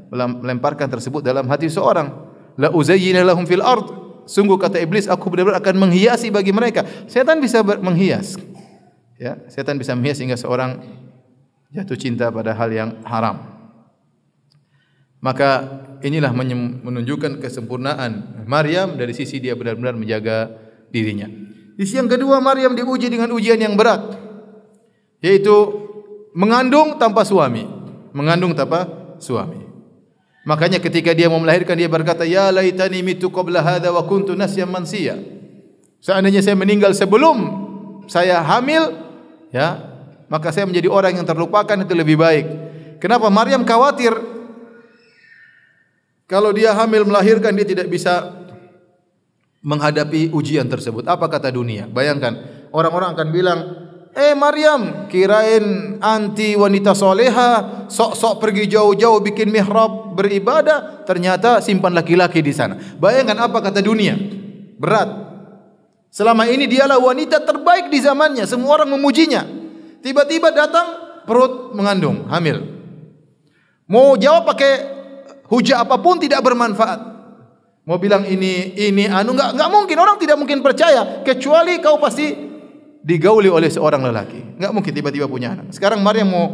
Speaker 1: melemparkan tersebut dalam hati seorang la uzayyina fil ard Sungguh kata iblis, aku benar-benar akan menghiasi bagi mereka. Setan bisa menghias. Ya, setan bisa menghias sehingga seorang jatuh cinta pada hal yang haram. Maka inilah menunjukkan kesempurnaan Maryam dari sisi dia benar-benar menjaga dirinya. Di sisi yang kedua Maryam diuji dengan ujian yang berat yaitu mengandung tanpa suami, mengandung tanpa suami. Makanya ketika dia mau melahirkan dia berkata ya laitani mitu qabla hadza wa kuntu nasyan mansiya. Seandainya saya meninggal sebelum saya hamil ya, maka saya menjadi orang yang terlupakan itu lebih baik. Kenapa Maryam khawatir kalau dia hamil melahirkan dia tidak bisa menghadapi ujian tersebut. Apa kata dunia? Bayangkan orang-orang akan bilang Eh Maryam, kirain anti wanita soleha, sok-sok pergi jauh-jauh bikin mihrab beribadah, ternyata simpan laki-laki di sana. Bayangkan apa kata dunia? Berat. Selama ini dialah wanita terbaik di zamannya, semua orang memujinya. Tiba-tiba datang perut mengandung, hamil. Mau jawab pakai hujah apapun tidak bermanfaat. Mau bilang ini, ini, anu, enggak, enggak mungkin. Orang tidak mungkin percaya. Kecuali kau pasti digauli oleh seorang lelaki. Enggak mungkin tiba-tiba punya anak. Sekarang Maria mau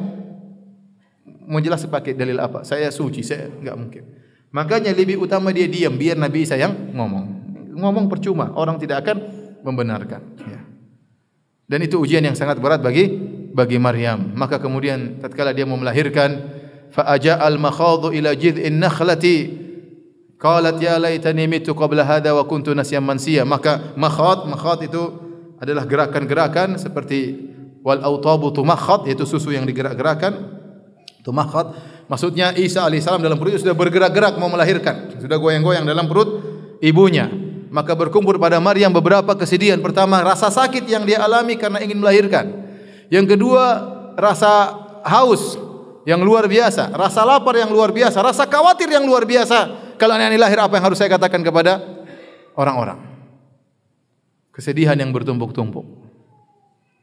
Speaker 1: mau jelas pakai dalil apa? Saya suci, saya enggak mungkin. Makanya lebih utama dia diam biar Nabi Isa yang ngomong. Ngomong percuma, orang tidak akan membenarkan, ya. Dan itu ujian yang sangat berat bagi bagi Maryam. Maka kemudian tatkala dia mau melahirkan, fa al makhadu ila jidh nakhlati qalat ya laitani mitu qabla hadha wa kuntu nasiyan mansiya. Maka makhad, makhad itu adalah gerakan-gerakan seperti wal autabu tumakhat yaitu susu yang digerak-gerakkan tumakhat maksudnya Isa alaihi salam dalam perut sudah bergerak-gerak mau melahirkan sudah goyang-goyang dalam perut ibunya maka berkumpul pada Maryam beberapa kesedihan pertama rasa sakit yang dia alami karena ingin melahirkan yang kedua rasa haus yang luar biasa rasa lapar yang luar biasa rasa khawatir yang luar biasa kalau anak-anak lahir apa yang harus saya katakan kepada orang-orang kesedihan yang bertumpuk-tumpuk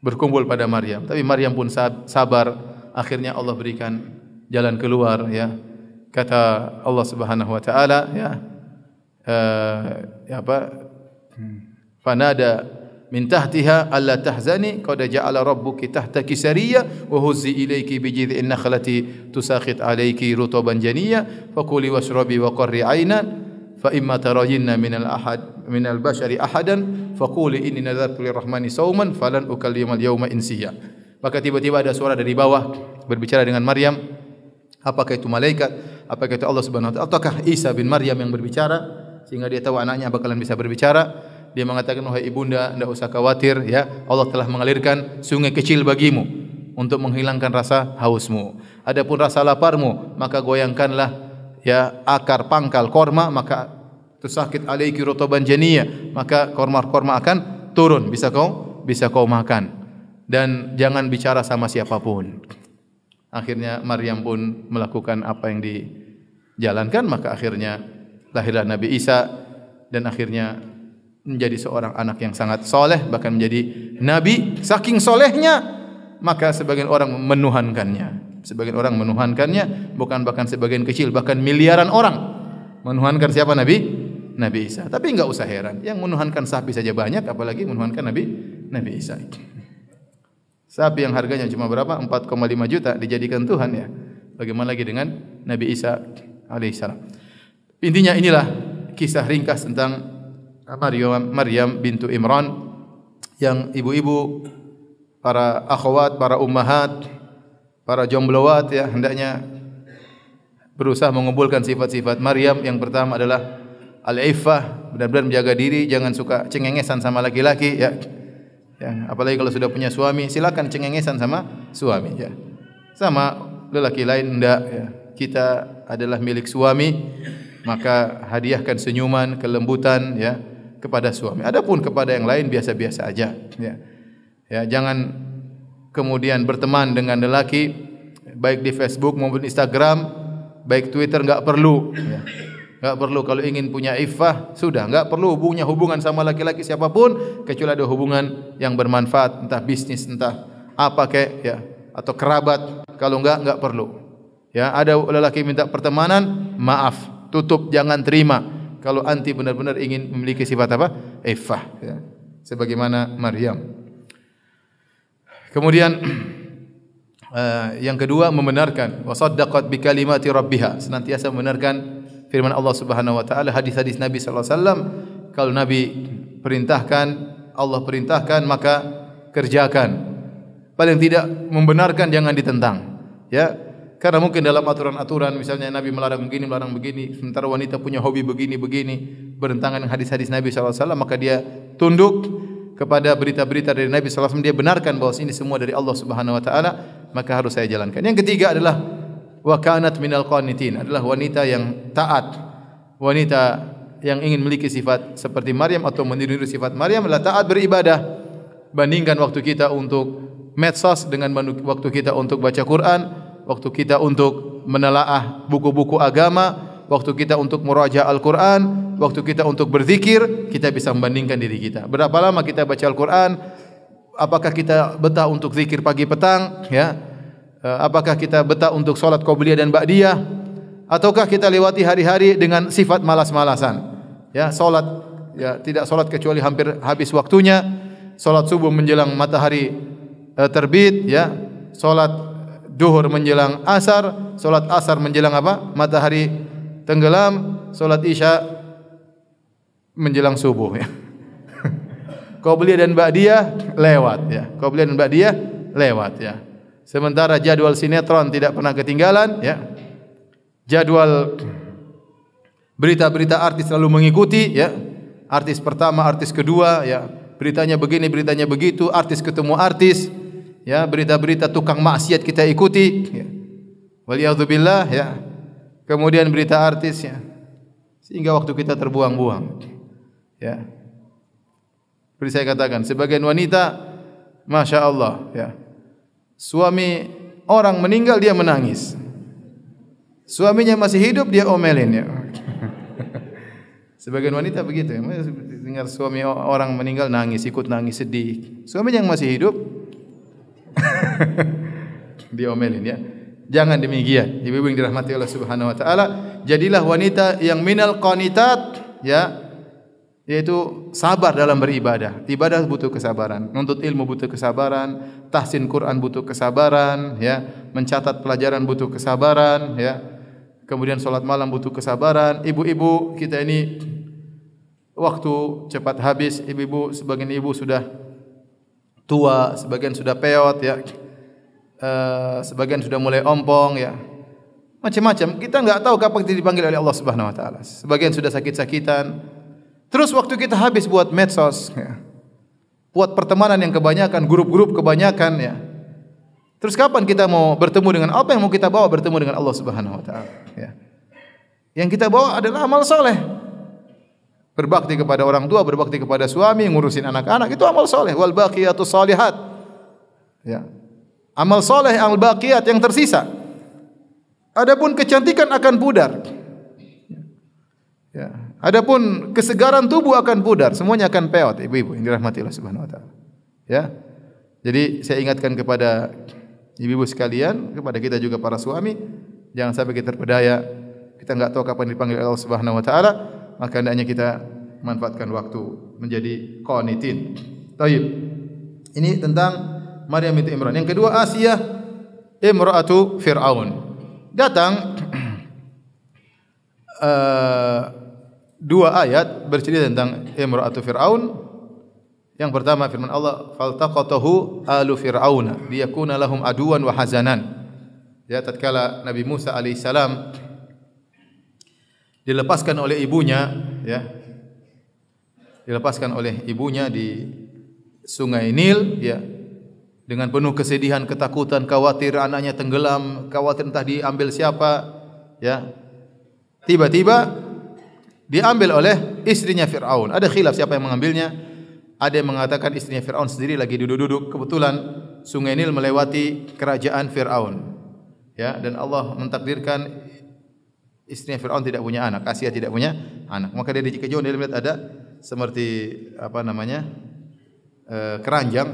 Speaker 1: berkumpul pada Maryam. Tapi Maryam pun sabar, akhirnya Allah berikan jalan keluar ya. Kata Allah Subhanahu wa taala ya. ya apa? Fanada min tahtiha alla tahzani qad ja'ala rabbuki tahtaki sariya wa huzzi ilayki bi jidhi innakhlati tusaqit alayki rutuban janiya faquli washrabi wa qurri 'ainan fa imma tarayinna min al ahad min al bashari ahadan faquli inni nadhartu lir rahmani sauman falan ukallimal yawma insiya maka tiba-tiba ada suara dari bawah berbicara dengan Maryam apakah itu malaikat apakah itu Allah subhanahu wa taala ataukah Isa bin Maryam yang berbicara sehingga dia tahu anaknya bakalan bisa berbicara dia mengatakan wahai ibunda tidak usah khawatir ya Allah telah mengalirkan sungai kecil bagimu untuk menghilangkan rasa hausmu adapun rasa laparmu maka goyangkanlah ya akar pangkal korma maka tusakit alaihi rutuban janiya maka korma korma akan turun bisa kau bisa kau makan dan jangan bicara sama siapapun akhirnya Maryam pun melakukan apa yang dijalankan maka akhirnya lahirlah Nabi Isa dan akhirnya menjadi seorang anak yang sangat soleh bahkan menjadi nabi saking solehnya maka sebagian orang menuhankannya sebagian orang menuhankannya bukan bahkan sebagian kecil bahkan miliaran orang menuhankan siapa nabi Nabi Isa. Tapi enggak usah heran, yang menuhankan sapi saja banyak apalagi menuhankan Nabi Nabi Isa. Sapi yang harganya cuma berapa? 4,5 juta dijadikan Tuhan ya. Bagaimana lagi dengan Nabi Isa alaihissalam. Intinya inilah kisah ringkas tentang Maryam, Maryam bintu Imran yang ibu-ibu para akhwat, para ummahat para jomblowat ya hendaknya berusaha mengumpulkan sifat-sifat Maryam yang pertama adalah al-iffah benar-benar menjaga diri jangan suka cengengesan sama laki-laki ya ya apalagi kalau sudah punya suami silakan cengengesan sama suami ya sama lelaki lain tidak ya. kita adalah milik suami maka hadiahkan senyuman kelembutan ya kepada suami adapun kepada yang lain biasa-biasa aja ya ya jangan kemudian berteman dengan lelaki baik di Facebook maupun Instagram baik Twitter enggak perlu ya. enggak perlu kalau ingin punya iffah sudah enggak perlu hubungnya hubungan sama laki-laki siapapun kecuali ada hubungan yang bermanfaat entah bisnis entah apa kek ya atau kerabat kalau enggak enggak perlu ya ada lelaki minta pertemanan maaf tutup jangan terima kalau anti benar-benar ingin memiliki sifat apa iffah ya sebagaimana Maryam. Kemudian uh, <clears throat> yang kedua membenarkan wasaddaqat bi kalimati rabbiha, senantiasa membenarkan firman Allah Subhanahu wa taala, hadis-hadis Nabi sallallahu alaihi wasallam. Kalau Nabi perintahkan, Allah perintahkan, maka kerjakan. Paling tidak membenarkan jangan ditentang, ya. Karena mungkin dalam aturan-aturan misalnya Nabi melarang begini, melarang begini, sementara wanita punya hobi begini-begini, bertentangan dengan hadis-hadis Nabi sallallahu alaihi wasallam, maka dia tunduk kepada berita-berita dari Nabi SAW dia benarkan bahawa ini semua dari Allah Subhanahu Wa Taala maka harus saya jalankan. Yang ketiga adalah wakannat min al qanitin adalah wanita yang taat, wanita yang ingin memiliki sifat seperti Maryam atau meniru sifat Maryam adalah taat beribadah. Bandingkan waktu kita untuk medsos dengan waktu kita untuk baca Quran, waktu kita untuk menelaah buku-buku agama, waktu kita untuk murajaah Al-Qur'an, waktu kita untuk berzikir, kita bisa membandingkan diri kita. Berapa lama kita baca Al-Qur'an? Apakah kita betah untuk zikir pagi petang, ya? Eh, apakah kita betah untuk salat qabliyah dan ba'diyah? Ataukah kita lewati hari-hari dengan sifat malas-malasan? Ya, solat ya tidak solat kecuali hampir habis waktunya. Solat subuh menjelang matahari eh, terbit, ya. solat duhur menjelang asar, Solat asar menjelang apa? Matahari tenggelam salat isya menjelang subuh ya. beli dan mbak dia lewat ya. beli dan mbak dia lewat ya. Sementara jadwal sinetron tidak pernah ketinggalan ya. Jadwal berita-berita artis selalu mengikuti ya. Artis pertama, artis kedua ya. Beritanya begini, beritanya begitu, artis ketemu artis ya. Berita-berita tukang maksiat kita ikuti ya. Waliyadzubillah ya kemudian berita artisnya sehingga waktu kita terbuang-buang ya seperti saya katakan sebagian wanita masya Allah ya suami orang meninggal dia menangis suaminya masih hidup dia omelin ya <laughs> sebagian wanita begitu ya. dengar suami orang meninggal nangis ikut nangis sedih suami yang masih hidup <laughs> diomelin ya Jangan demikian. Ibu-ibu yang dirahmati Allah Subhanahu wa taala, jadilah wanita yang minal konitat, ya. Yaitu sabar dalam beribadah. Ibadah butuh kesabaran, nuntut ilmu butuh kesabaran, tahsin Quran butuh kesabaran, ya. Mencatat pelajaran butuh kesabaran, ya. Kemudian solat malam butuh kesabaran. Ibu-ibu, kita ini waktu cepat habis. Ibu-ibu sebagian ibu sudah tua, sebagian sudah peot, ya. Eh, sebagian sudah mulai ompong ya. Macam-macam. Kita enggak tahu kapan kita dipanggil oleh Allah Subhanahu wa taala. Sebagian sudah sakit-sakitan. Terus waktu kita habis buat medsos ya. Buat pertemanan yang kebanyakan, grup-grup kebanyakan ya. Terus kapan kita mau bertemu dengan apa yang mau kita bawa bertemu dengan Allah Subhanahu wa taala ya. Yang kita bawa adalah amal soleh Berbakti kepada orang tua, berbakti kepada suami, ngurusin anak-anak itu amal soleh Wal baqiyatus salihat. Ya, amal soleh al baqiyat yang tersisa. Adapun kecantikan akan pudar. Ya. Adapun kesegaran tubuh akan pudar, semuanya akan peot, ibu-ibu yang dirahmati Allah Subhanahu wa taala. Ya. Jadi saya ingatkan kepada ibu-ibu sekalian, kepada kita juga para suami, jangan sampai kita terpedaya. Kita enggak tahu kapan dipanggil Allah Subhanahu wa taala, maka hendaknya kita manfaatkan waktu menjadi qanitin. Tayib. Ini tentang Maryam binti Imran. Yang kedua Asia imra'atu Fir'aun. Datang uh, <clears throat> dua ayat bercerita tentang imra'atu Fir'aun. Yang pertama firman Allah, "Faltaqatahu alu Fir'aun, liyakuna lahum aduwan wa hazanan." Ya, tatkala Nabi Musa alaihi salam dilepaskan oleh ibunya, ya. Dilepaskan oleh ibunya di Sungai Nil, ya, dengan penuh kesedihan, ketakutan, khawatir anaknya tenggelam, khawatir entah diambil siapa, ya. Tiba-tiba diambil oleh istrinya Firaun. Ada khilaf siapa yang mengambilnya? Ada yang mengatakan istrinya Firaun sendiri lagi duduk-duduk kebetulan Sungai Nil melewati kerajaan Firaun. Ya, dan Allah mentakdirkan istrinya Firaun tidak punya anak, Asia tidak punya anak. Maka dia dikejauhan dia melihat ada seperti apa namanya? Eh, keranjang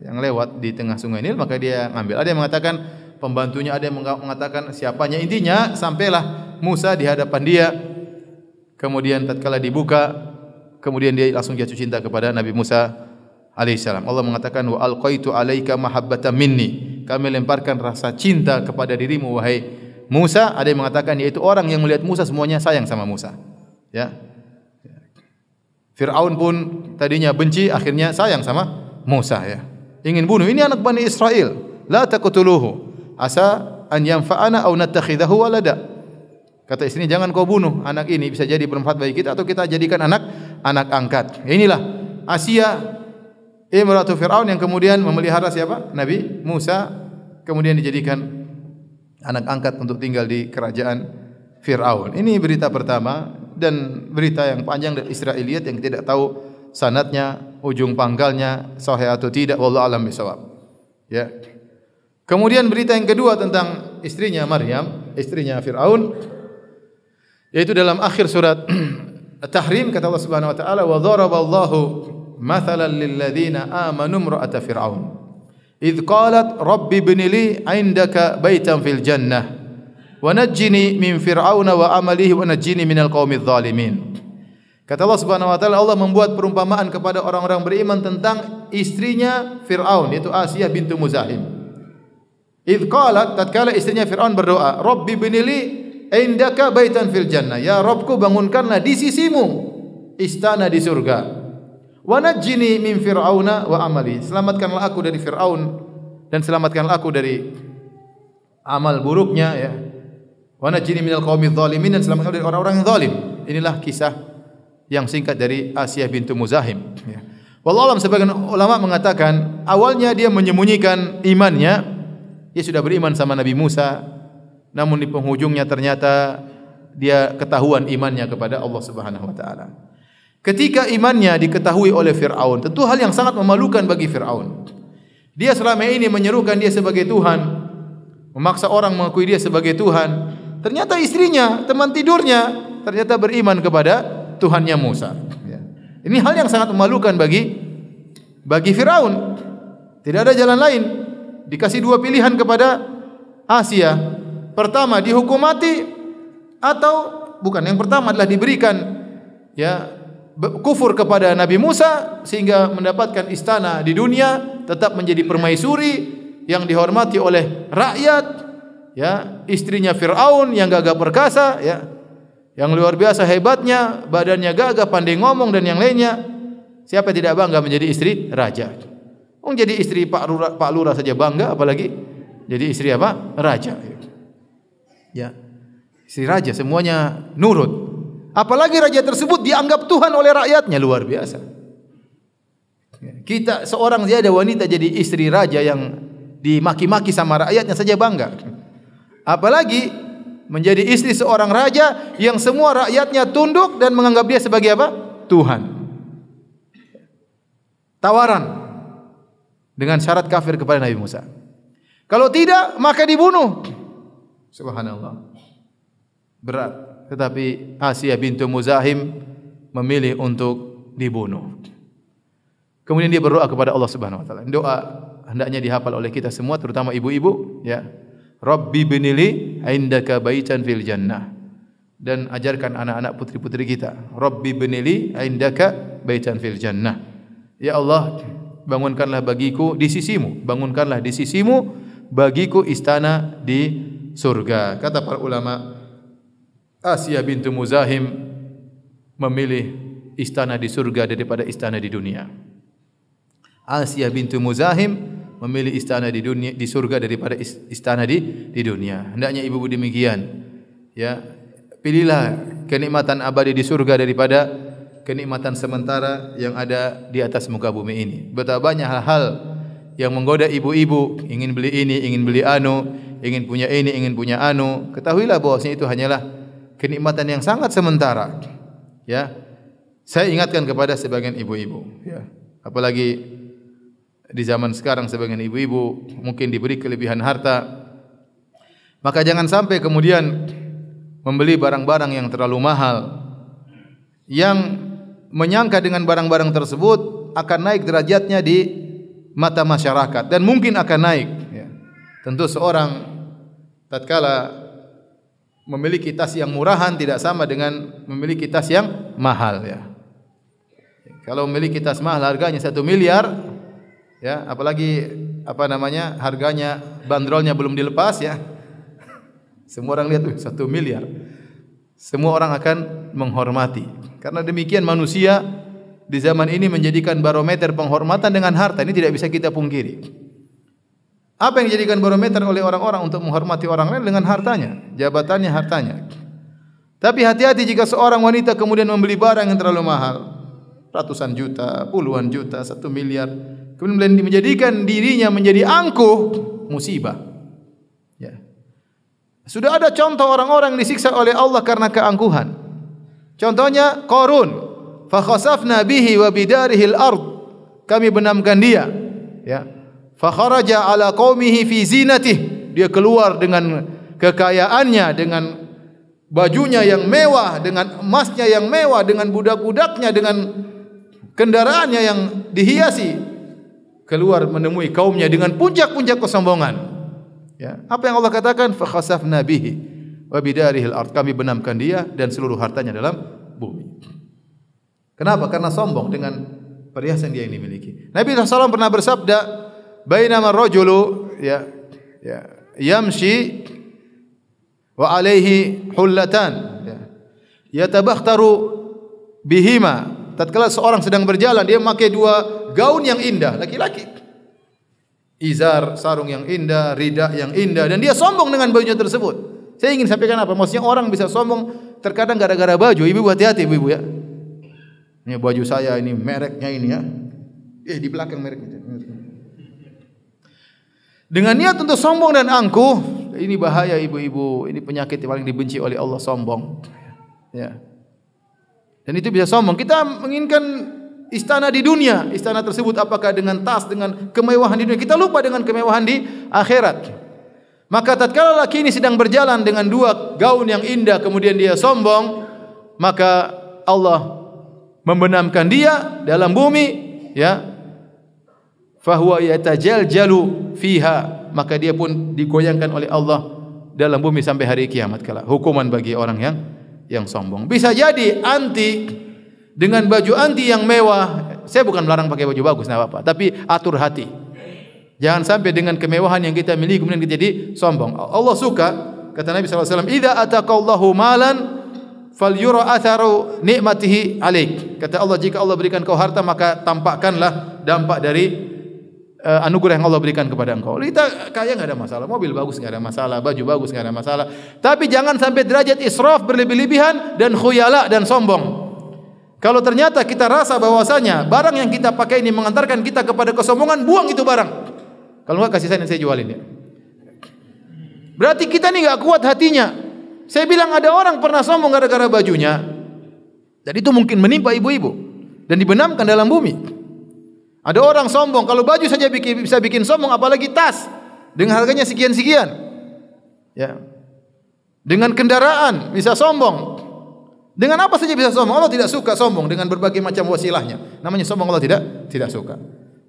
Speaker 1: yang lewat di tengah sungai Nil maka dia ngambil. Ada yang mengatakan pembantunya, ada yang mengatakan siapanya. Intinya sampailah Musa di hadapan dia. Kemudian tatkala dibuka, kemudian dia langsung jatuh cinta kepada Nabi Musa alaihissalam. Allah mengatakan wa alqaitu alaika mahabbata minni. Kami lemparkan rasa cinta kepada dirimu wahai Musa. Ada yang mengatakan yaitu orang yang melihat Musa semuanya sayang sama Musa. Ya. Firaun pun tadinya benci akhirnya sayang sama Musa ya ingin bunuh ini anak Bani Israel la taqtuluhu asa an yanfa'ana aw nattakhidahu walada kata istrinya jangan kau bunuh anak ini bisa jadi bermanfaat bagi kita atau kita jadikan anak anak angkat inilah Asia Imratu Fir'aun yang kemudian memelihara siapa? Nabi Musa kemudian dijadikan anak angkat untuk tinggal di kerajaan Fir'aun. Ini berita pertama dan berita yang panjang dari Israeliat yang tidak tahu sanatnya, ujung pangkalnya, sahih atau tidak, wallahu alam bisawab. Ya. Kemudian berita yang kedua tentang istrinya Maryam, istrinya Firaun yaitu dalam akhir surat <clears throat> At-Tahrim kata Allah Subhanahu wa taala wa daraballahu mathalan lil ladzina amanum imra'ata Firaun. Idqalat qalat rabbi ibnili 'indaka baitan fil jannah wa min Fir'aun wa amalihi wa min al qaumiz zalimin. Kata Allah Subhanahu wa taala Allah membuat perumpamaan kepada orang-orang beriman tentang istrinya Firaun yaitu Asiyah bintu Muzahim. Idh qalat tatkala istrinya Firaun berdoa, "Rabbi binili indaka baitan fil jannah." Ya Rabbku bangunkanlah di sisimu istana di surga. Wa najjini min fir'auna wa amali. Selamatkanlah aku dari Firaun dan selamatkanlah aku dari amal buruknya ya. Wa najjini minal qaumiz zalimin dan selamatkanlah dari orang-orang yang zalim. Inilah kisah yang singkat dari Asiyah bintu Muzahim. Ya. Wallah alam sebagian ulama mengatakan awalnya dia menyembunyikan imannya. Dia sudah beriman sama Nabi Musa. Namun di penghujungnya ternyata dia ketahuan imannya kepada Allah Subhanahu wa taala. Ketika imannya diketahui oleh Firaun, tentu hal yang sangat memalukan bagi Firaun. Dia selama ini menyerukan dia sebagai Tuhan, memaksa orang mengakui dia sebagai Tuhan. Ternyata istrinya, teman tidurnya, ternyata beriman kepada Tuhannya Musa. Ya. Ini hal yang sangat memalukan bagi bagi Firaun. Tidak ada jalan lain. Dikasih dua pilihan kepada Asia. Pertama dihukum mati atau bukan yang pertama adalah diberikan ya kufur kepada Nabi Musa sehingga mendapatkan istana di dunia tetap menjadi permaisuri yang dihormati oleh rakyat ya istrinya Firaun yang gagah perkasa ya yang luar biasa hebatnya, badannya gagah, pandai ngomong dan yang lainnya. Siapa tidak bangga menjadi istri raja? Oh, jadi istri Pak Lura, Pak Lura saja bangga, apalagi jadi istri apa? Raja. Ya. Istri raja semuanya nurut. Apalagi raja tersebut dianggap Tuhan oleh rakyatnya luar biasa. Kita seorang dia ada wanita jadi istri raja yang dimaki-maki sama rakyatnya saja bangga. Apalagi menjadi istri seorang raja yang semua rakyatnya tunduk dan menganggap dia sebagai apa? Tuhan. Tawaran dengan syarat kafir kepada Nabi Musa. Kalau tidak, maka dibunuh. Subhanallah. Berat. Tetapi Asia bintu Muzahim memilih untuk dibunuh. Kemudian dia berdoa kepada Allah Subhanahu wa taala. Doa hendaknya dihafal oleh kita semua terutama ibu-ibu ya. Rabbi binili indaka baitan fil jannah dan ajarkan anak-anak putri-putri kita Rabbi binili indaka baitan fil jannah Ya Allah bangunkanlah bagiku di sisimu bangunkanlah di sisimu bagiku istana di surga kata para ulama Asia bintu Muzahim memilih istana di surga daripada istana di dunia Asia bintu Muzahim memilih istana di dunia di surga daripada istana di di dunia. Hendaknya ibu-ibu demikian. Ya. Pilihlah kenikmatan abadi di surga daripada kenikmatan sementara yang ada di atas muka bumi ini. Betapa banyak hal-hal yang menggoda ibu-ibu ingin beli ini, ingin beli anu, ingin punya ini, ingin punya anu. Ketahuilah bahwasanya itu hanyalah kenikmatan yang sangat sementara. Ya. Saya ingatkan kepada sebagian ibu-ibu, ya. Apalagi di zaman sekarang sebagian ibu-ibu mungkin diberi kelebihan harta maka jangan sampai kemudian membeli barang-barang yang terlalu mahal yang menyangka dengan barang-barang tersebut akan naik derajatnya di mata masyarakat dan mungkin akan naik ya. tentu seorang tatkala memiliki tas yang murahan tidak sama dengan memiliki tas yang mahal ya kalau memiliki tas mahal harganya satu miliar ya apalagi apa namanya harganya bandrolnya belum dilepas ya semua orang lihat tuh satu miliar semua orang akan menghormati karena demikian manusia di zaman ini menjadikan barometer penghormatan dengan harta ini tidak bisa kita pungkiri apa yang dijadikan barometer oleh orang-orang untuk menghormati orang lain dengan hartanya jabatannya hartanya tapi hati-hati jika seorang wanita kemudian membeli barang yang terlalu mahal ratusan juta puluhan juta satu miliar kemudian menjadikan dirinya menjadi angkuh musibah. Ya. Sudah ada contoh orang-orang disiksa oleh Allah karena keangkuhan. Contohnya Korun, fakhosaf nabihi wabidarihil ard. Kami benamkan dia. Ya. Fakharaja ala qaumihi fi zinatih. Dia keluar dengan kekayaannya dengan bajunya yang mewah, dengan emasnya yang mewah, dengan budak-budaknya, dengan kendaraannya yang dihiasi, keluar menemui kaumnya dengan puncak-puncak kesombongan. Ya. Apa yang Allah katakan? Fakhasaf nabihi wa bidarihil ard. Kami benamkan dia dan seluruh hartanya dalam bumi. Kenapa? Karena sombong dengan perhiasan dia ini miliki. Nabi SAW pernah bersabda, Bainama rajulu ya ya yamshi wa alaihi hullatan ya yatabakhtaru bihima tatkala seorang sedang berjalan dia memakai dua gaun yang indah, laki-laki. Izar, sarung yang indah, rida yang indah dan dia sombong dengan bajunya tersebut. Saya ingin sampaikan apa? Maksudnya orang bisa sombong terkadang gara-gara baju. Ibu hati-hati ibu ya. Ini baju saya ini mereknya ini ya. Eh di belakang mereknya. Dengan niat untuk sombong dan angkuh, ini bahaya ibu-ibu. Ini penyakit yang paling dibenci oleh Allah sombong. Ya. Dan itu bisa sombong. Kita menginginkan istana di dunia, istana tersebut apakah dengan tas dengan kemewahan di dunia? Kita lupa dengan kemewahan di akhirat. Maka tatkala laki ini sedang berjalan dengan dua gaun yang indah kemudian dia sombong, maka Allah membenamkan dia dalam bumi, ya. Fahuwa jalu fiha, maka dia pun digoyangkan oleh Allah dalam bumi sampai hari kiamat kala. Hukuman bagi orang yang yang sombong. Bisa jadi anti dengan baju anti yang mewah. Saya bukan melarang pakai baju bagus, tidak apa-apa. Tapi atur hati. Jangan sampai dengan kemewahan yang kita miliki kemudian kita jadi sombong. Allah suka kata Nabi SAW. Ida ataqallahu malan fal yuro atharu nikmatihi alik. Kata Allah jika Allah berikan kau harta maka tampakkanlah dampak dari uh, anugerah yang Allah berikan kepada engkau. Kita kaya enggak ada masalah, mobil bagus enggak ada masalah, baju bagus enggak ada masalah. Tapi jangan sampai derajat israf berlebih-lebihan dan khuyala dan sombong. Kalau ternyata kita rasa bahwasanya barang yang kita pakai ini mengantarkan kita kepada kesombongan, buang itu barang. Kalau enggak kasih saya yang saya jualin ya. Berarti kita ini enggak kuat hatinya. Saya bilang ada orang pernah sombong gara-gara bajunya. Dan itu mungkin menimpa ibu-ibu dan dibenamkan dalam bumi. Ada orang sombong kalau baju saja bikin, bisa bikin sombong apalagi tas dengan harganya sekian-sekian. Ya. Dengan kendaraan bisa sombong, dengan apa saja bisa sombong. Allah tidak suka sombong dengan berbagai macam wasilahnya. Namanya sombong Allah tidak tidak suka.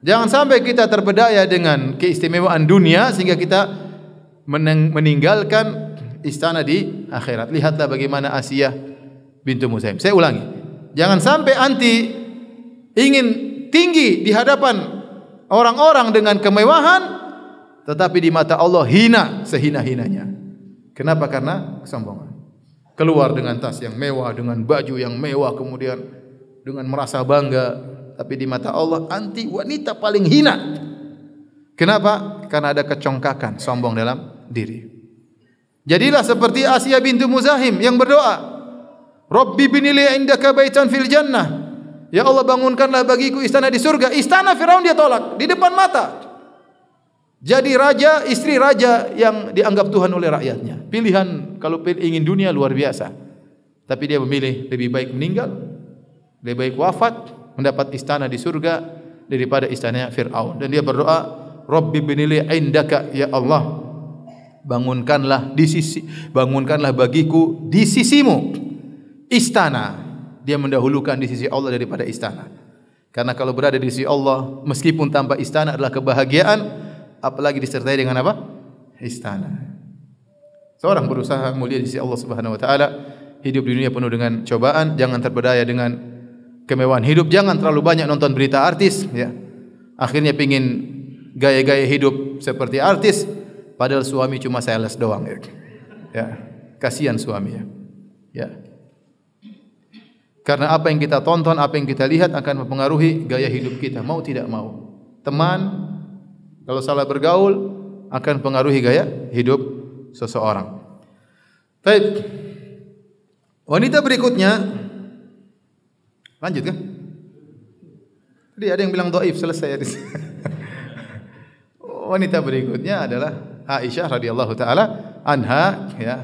Speaker 1: Jangan sampai kita terpedaya dengan keistimewaan dunia sehingga kita meninggalkan istana di akhirat. Lihatlah bagaimana Asia bintu Musaim. Saya ulangi. Jangan sampai anti ingin tinggi di hadapan orang-orang dengan kemewahan tetapi di mata Allah hina sehina-hinanya. Kenapa? Karena kesombongan keluar dengan tas yang mewah, dengan baju yang mewah, kemudian dengan merasa bangga. Tapi di mata Allah, anti wanita paling hina. Kenapa? Karena ada kecongkakan, sombong dalam diri. Jadilah seperti Asia bintu Muzahim yang berdoa. Rabbi binili indaka baitan fil jannah. Ya Allah bangunkanlah bagiku istana di surga. Istana Firaun dia tolak di depan mata. Jadi raja, istri raja yang dianggap Tuhan oleh rakyatnya. Pilihan kalau ingin dunia luar biasa. Tapi dia memilih lebih baik meninggal, lebih baik wafat, mendapat istana di surga daripada istananya Fir'aun. Dan dia berdoa, Rabbi binili indaka ya Allah, bangunkanlah di sisi bangunkanlah bagiku di sisimu istana dia mendahulukan di sisi Allah daripada istana karena kalau berada di sisi Allah meskipun tanpa istana adalah kebahagiaan apalagi disertai dengan apa? Istana. Seorang berusaha mulia di sisi Allah Subhanahu wa taala, hidup di dunia penuh dengan cobaan, jangan terpedaya dengan kemewahan hidup, jangan terlalu banyak nonton berita artis, ya. Akhirnya pingin gaya-gaya hidup seperti artis, padahal suami cuma sales doang, ya. ya. Kasihan suami, ya. ya. Karena apa yang kita tonton, apa yang kita lihat akan mempengaruhi gaya hidup kita, mau tidak mau. Teman, kalau salah bergaul akan pengaruhi gaya hidup seseorang. Baik. Wanita berikutnya lanjut kan? Tadi ada yang bilang dhaif selesai ya. <laughs> Wanita berikutnya adalah Aisyah radhiyallahu taala anha ya.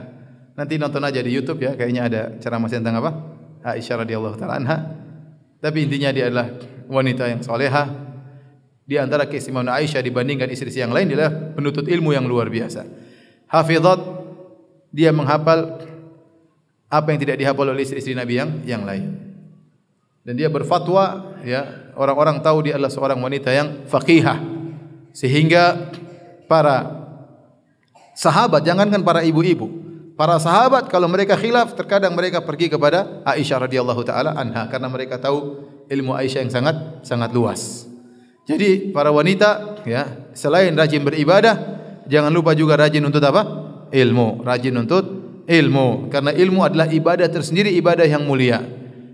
Speaker 1: Nanti nonton aja di YouTube ya, kayaknya ada ceramah tentang apa? Aisyah radhiyallahu taala anha. Tapi intinya dia adalah wanita yang salehah, di antara keistimewaan Aisyah dibandingkan istri-istri yang lain adalah penuntut ilmu yang luar biasa. Hafizat dia menghafal apa yang tidak dihafal oleh istri-istri Nabi yang yang lain. Dan dia berfatwa ya, orang-orang tahu dia adalah seorang wanita yang faqihah. Sehingga para sahabat, jangankan para ibu-ibu, para sahabat kalau mereka khilaf terkadang mereka pergi kepada Aisyah radhiyallahu taala anha karena mereka tahu ilmu Aisyah yang sangat sangat luas. Jadi para wanita ya, selain rajin beribadah, jangan lupa juga rajin untuk apa? Ilmu, rajin untuk ilmu karena ilmu adalah ibadah tersendiri, ibadah yang mulia.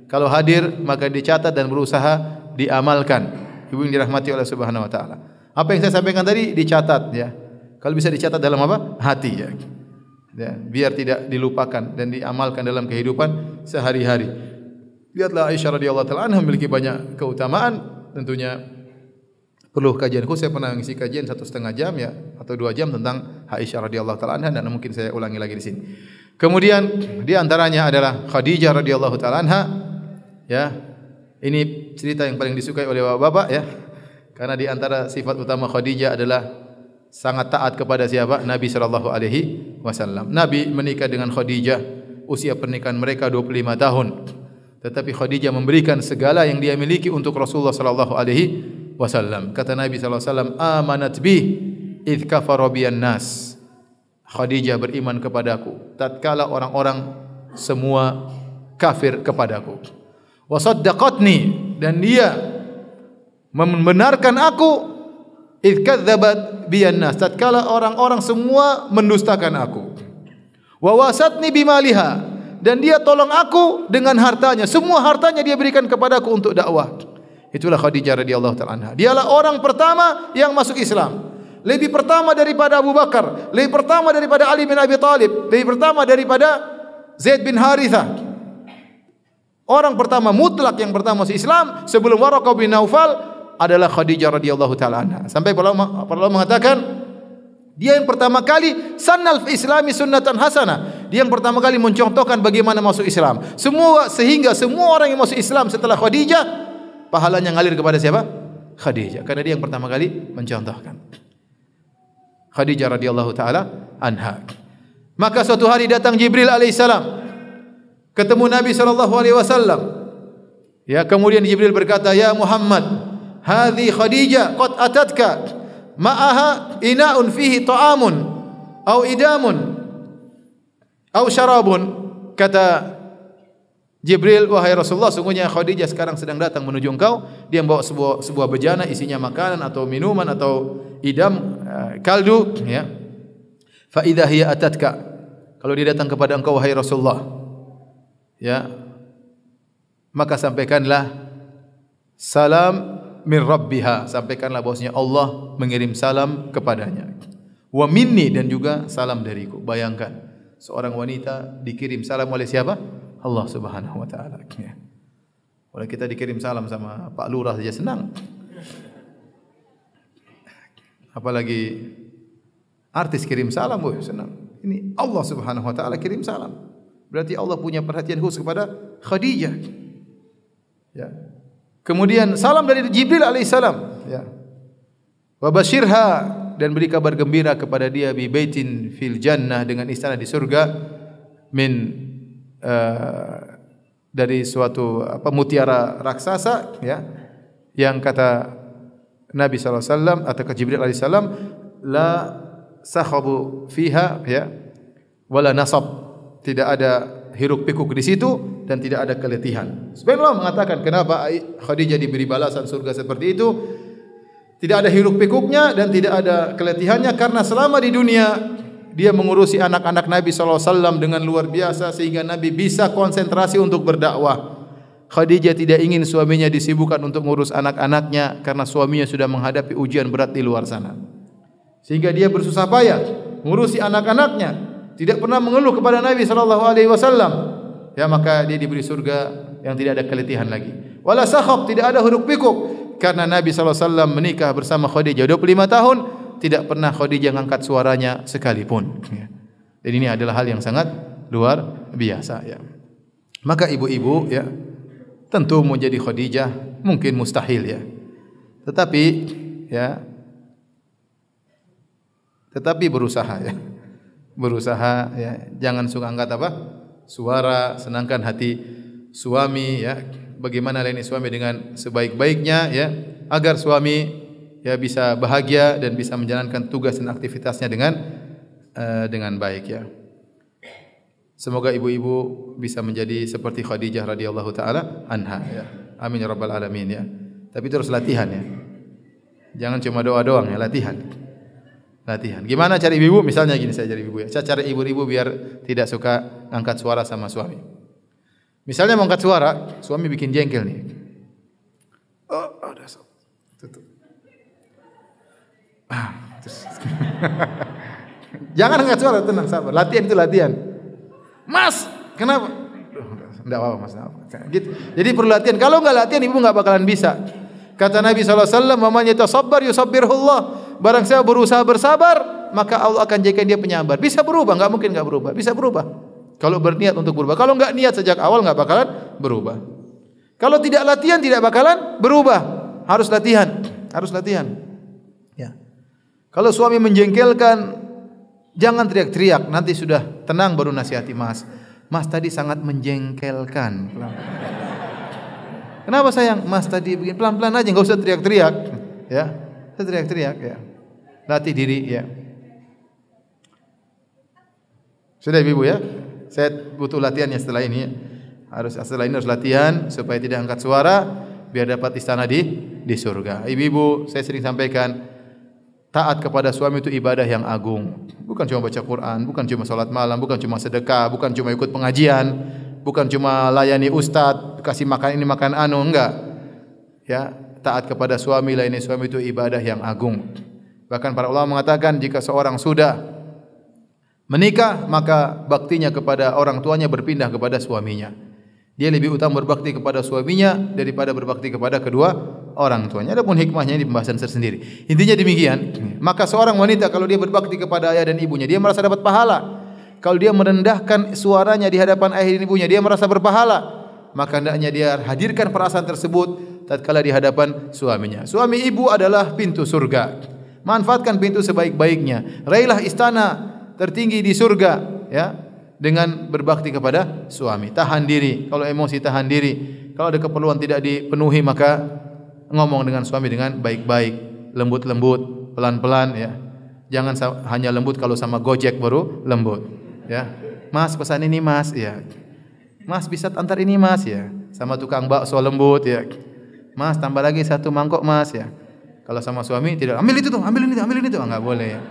Speaker 1: Kalau hadir maka dicatat dan berusaha diamalkan. Ibu yang dirahmati oleh Subhanahu wa taala. Apa yang saya sampaikan tadi dicatat ya. Kalau bisa dicatat dalam apa? Hati ya. Ya, biar tidak dilupakan dan diamalkan dalam kehidupan sehari-hari. Lihatlah Aisyah radhiyallahu taala anha memiliki banyak keutamaan tentunya perlu kajian khusus. Saya pernah mengisi kajian satu setengah jam ya atau dua jam tentang Aisyah radhiyallahu taala anha dan mungkin saya ulangi lagi di sini. Kemudian di antaranya adalah Khadijah radhiyallahu taala anha. Ya. Ini cerita yang paling disukai oleh bapak-bapak ya. Karena di antara sifat utama Khadijah adalah sangat taat kepada siapa? Nabi sallallahu alaihi wasallam. Nabi menikah dengan Khadijah usia pernikahan mereka 25 tahun. Tetapi Khadijah memberikan segala yang dia miliki untuk Rasulullah sallallahu alaihi wasallam. Kata Nabi saw. alaihi wasallam, "Amanat bi id kafara nas." Khadijah beriman kepadaku tatkala orang-orang semua kafir kepadaku. Wa saddaqatni dan dia membenarkan aku id kadzabat bian nas. Tatkala orang-orang semua mendustakan aku. Wawasat wasatni bimaliha dan dia tolong aku dengan hartanya. Semua hartanya dia berikan kepadaku untuk dakwah. Itulah Khadijah radhiyallahu taala anha. Dialah orang pertama yang masuk Islam. Lebih pertama daripada Abu Bakar, lebih pertama daripada Ali bin Abi Thalib, lebih pertama daripada Zaid bin Harithah. Orang pertama mutlak yang pertama masuk Islam sebelum Waraqah bin Naufal adalah Khadijah radhiyallahu taala anha. Sampai para ulama mengatakan dia yang pertama kali sanal fi islami sunnatan hasanah. Dia yang pertama kali mencontohkan bagaimana masuk Islam. Semua sehingga semua orang yang masuk Islam setelah Khadijah pahalanya ngalir kepada siapa? Khadijah. Karena dia yang pertama kali mencontohkan. Khadijah radhiyallahu taala anha. Maka suatu hari datang Jibril alaihissalam ketemu Nabi sallallahu alaihi wasallam. Ya, kemudian Jibril berkata, "Ya Muhammad, hadhi Khadijah qad atatka ma'aha ina'un fihi ta'amun aw idamun aw syarabun." Kata Jibril, wahai Rasulullah, sungguhnya Khadijah sekarang sedang datang menuju engkau. Dia membawa sebuah sebuah bejana isinya makanan atau minuman atau idam eh, kaldu ya. Fa atatka. Kalau dia datang kepada engkau wahai Rasulullah. Ya. Maka sampaikanlah salam min rabbiha. Sampaikanlah bahasnya Allah mengirim salam kepadanya. Wa minni dan juga salam dariku. Bayangkan seorang wanita dikirim salam oleh siapa? Allah Subhanahu wa taala akhirnya. Oleh kita dikirim salam sama Pak Lurah saja senang. Apalagi artis kirim salam, boy, senang. Ini Allah Subhanahu wa taala kirim salam. Berarti Allah punya perhatian khusus kepada Khadijah. Ya. Kemudian salam dari Jibril alaihi salam, ya. Wa basyirha dan beri kabar gembira kepada dia bi baitin fil jannah dengan istana di surga min Eh, dari suatu apa mutiara raksasa ya yang kata Nabi SAW atau ke Jibril AS la sahabu fiha ya wala nasab tidak ada hiruk pikuk di situ dan tidak ada keletihan. Sebenarnya mengatakan kenapa Khadijah diberi balasan surga seperti itu? Tidak ada hiruk pikuknya dan tidak ada keletihannya karena selama di dunia dia mengurusi anak-anak Nabi Shallallahu alaihi wasallam dengan luar biasa sehingga Nabi bisa konsentrasi untuk berdakwah. Khadijah tidak ingin suaminya disibukkan untuk mengurus anak-anaknya karena suaminya sudah menghadapi ujian berat di luar sana. Sehingga dia bersusah payah mengurusi anak-anaknya, tidak pernah mengeluh kepada Nabi Shallallahu alaihi wasallam. Ya maka dia diberi surga yang tidak ada keletihan lagi. Wala tidak ada huruk pikuk karena Nabi Shallallahu alaihi wasallam menikah bersama Khadijah 25 tahun tidak pernah Khadijah mengangkat suaranya sekalipun. Jadi ya. ini adalah hal yang sangat luar biasa. Ya. Maka ibu-ibu ya, tentu mau jadi Khadijah mungkin mustahil ya. Tetapi ya, tetapi berusaha ya. Berusaha ya, jangan suka angkat apa? Suara senangkan hati suami ya. Bagaimana lain suami dengan sebaik-baiknya ya agar suami ya bisa bahagia dan bisa menjalankan tugas dan aktivitasnya dengan uh, dengan baik ya. Semoga ibu-ibu bisa menjadi seperti Khadijah radhiyallahu taala anha ya. Amin ya rabbal alamin ya. Tapi terus latihan ya. Jangan cuma doa doang ya, latihan. Latihan. Gimana cari ibu-ibu? Misalnya gini saya cari ibu ya. Saya cari ibu-ibu biar tidak suka angkat suara sama suami. Misalnya mengangkat suara, suami bikin jengkel nih. Oh, ada oh, Tutup. Ah, terus. Jangan angkat suara, tenang, sabar. Latihan itu latihan. Mas, kenapa? Enggak apa-apa, Mas. apa. Gitu. Jadi perlu latihan. Kalau enggak latihan ibu enggak bakalan bisa. Kata Nabi SAW, Mamanya tasabbar yusabbirhullah. Barang saya berusaha bersabar, maka Allah akan jadikan dia penyabar. Bisa berubah, enggak mungkin enggak berubah. Bisa berubah. Kalau berniat untuk berubah. Kalau enggak niat sejak awal enggak bakalan berubah. Kalau tidak latihan tidak bakalan berubah. Harus latihan, harus latihan. Kalau suami menjengkelkan, jangan teriak-teriak. Nanti sudah tenang baru nasihati mas. Mas tadi sangat menjengkelkan. Kenapa sayang? Mas tadi begini pelan-pelan aja, nggak usah teriak-teriak. Ya, Saya teriak-teriak ya. Latih diri ya. Sudah ibu ibu ya. Saya butuh latihan ya setelah ini. Ya. Harus setelah ini harus latihan supaya tidak angkat suara biar dapat istana di di surga. Ibu-ibu, saya sering sampaikan taat kepada suami itu ibadah yang agung. Bukan cuma baca Quran, bukan cuma salat malam, bukan cuma sedekah, bukan cuma ikut pengajian, bukan cuma layani ustaz, kasih makan ini makan anu, enggak. Ya, taat kepada suami layani suami itu ibadah yang agung. Bahkan para ulama mengatakan jika seorang sudah menikah maka baktinya kepada orang tuanya berpindah kepada suaminya dia lebih utama berbakti kepada suaminya daripada berbakti kepada kedua orang tuanya. Adapun hikmahnya di pembahasan tersendiri. Intinya demikian, maka seorang wanita kalau dia berbakti kepada ayah dan ibunya, dia merasa dapat pahala. Kalau dia merendahkan suaranya di hadapan ayah dan ibunya, dia merasa berpahala. Maka hendaknya dia hadirkan perasaan tersebut tatkala di hadapan suaminya. Suami ibu adalah pintu surga. Manfaatkan pintu sebaik-baiknya. Raihlah istana tertinggi di surga, ya. dengan berbakti kepada suami. Tahan diri, kalau emosi tahan diri. Kalau ada keperluan tidak dipenuhi maka ngomong dengan suami dengan baik-baik, lembut-lembut, pelan-pelan ya. Jangan hanya lembut kalau sama Gojek baru lembut ya. Mas pesan ini Mas ya. Mas bisa antar ini Mas ya. Sama tukang bakso lembut ya. Mas tambah lagi satu mangkok Mas ya. Kalau sama suami tidak ambil itu tuh, ambil ini tuh, ambil ini tuh, enggak ah, boleh ya.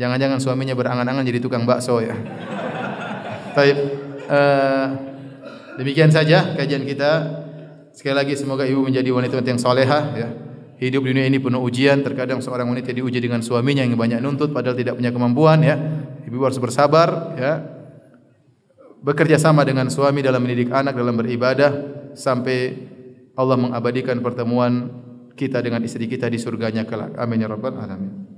Speaker 1: Jangan-jangan suaminya berangan-angan jadi tukang bakso ya. Baik. Uh, eh, demikian saja kajian kita. Sekali lagi semoga ibu menjadi wanita yang salehah ya. Hidup dunia ini penuh ujian, terkadang seorang wanita diuji dengan suaminya yang banyak nuntut padahal tidak punya kemampuan ya. Ibu harus bersabar ya. Bekerja sama dengan suami dalam mendidik anak, dalam beribadah sampai Allah mengabadikan pertemuan kita dengan istri kita di surganya kelak. Amin ya rabbal alamin.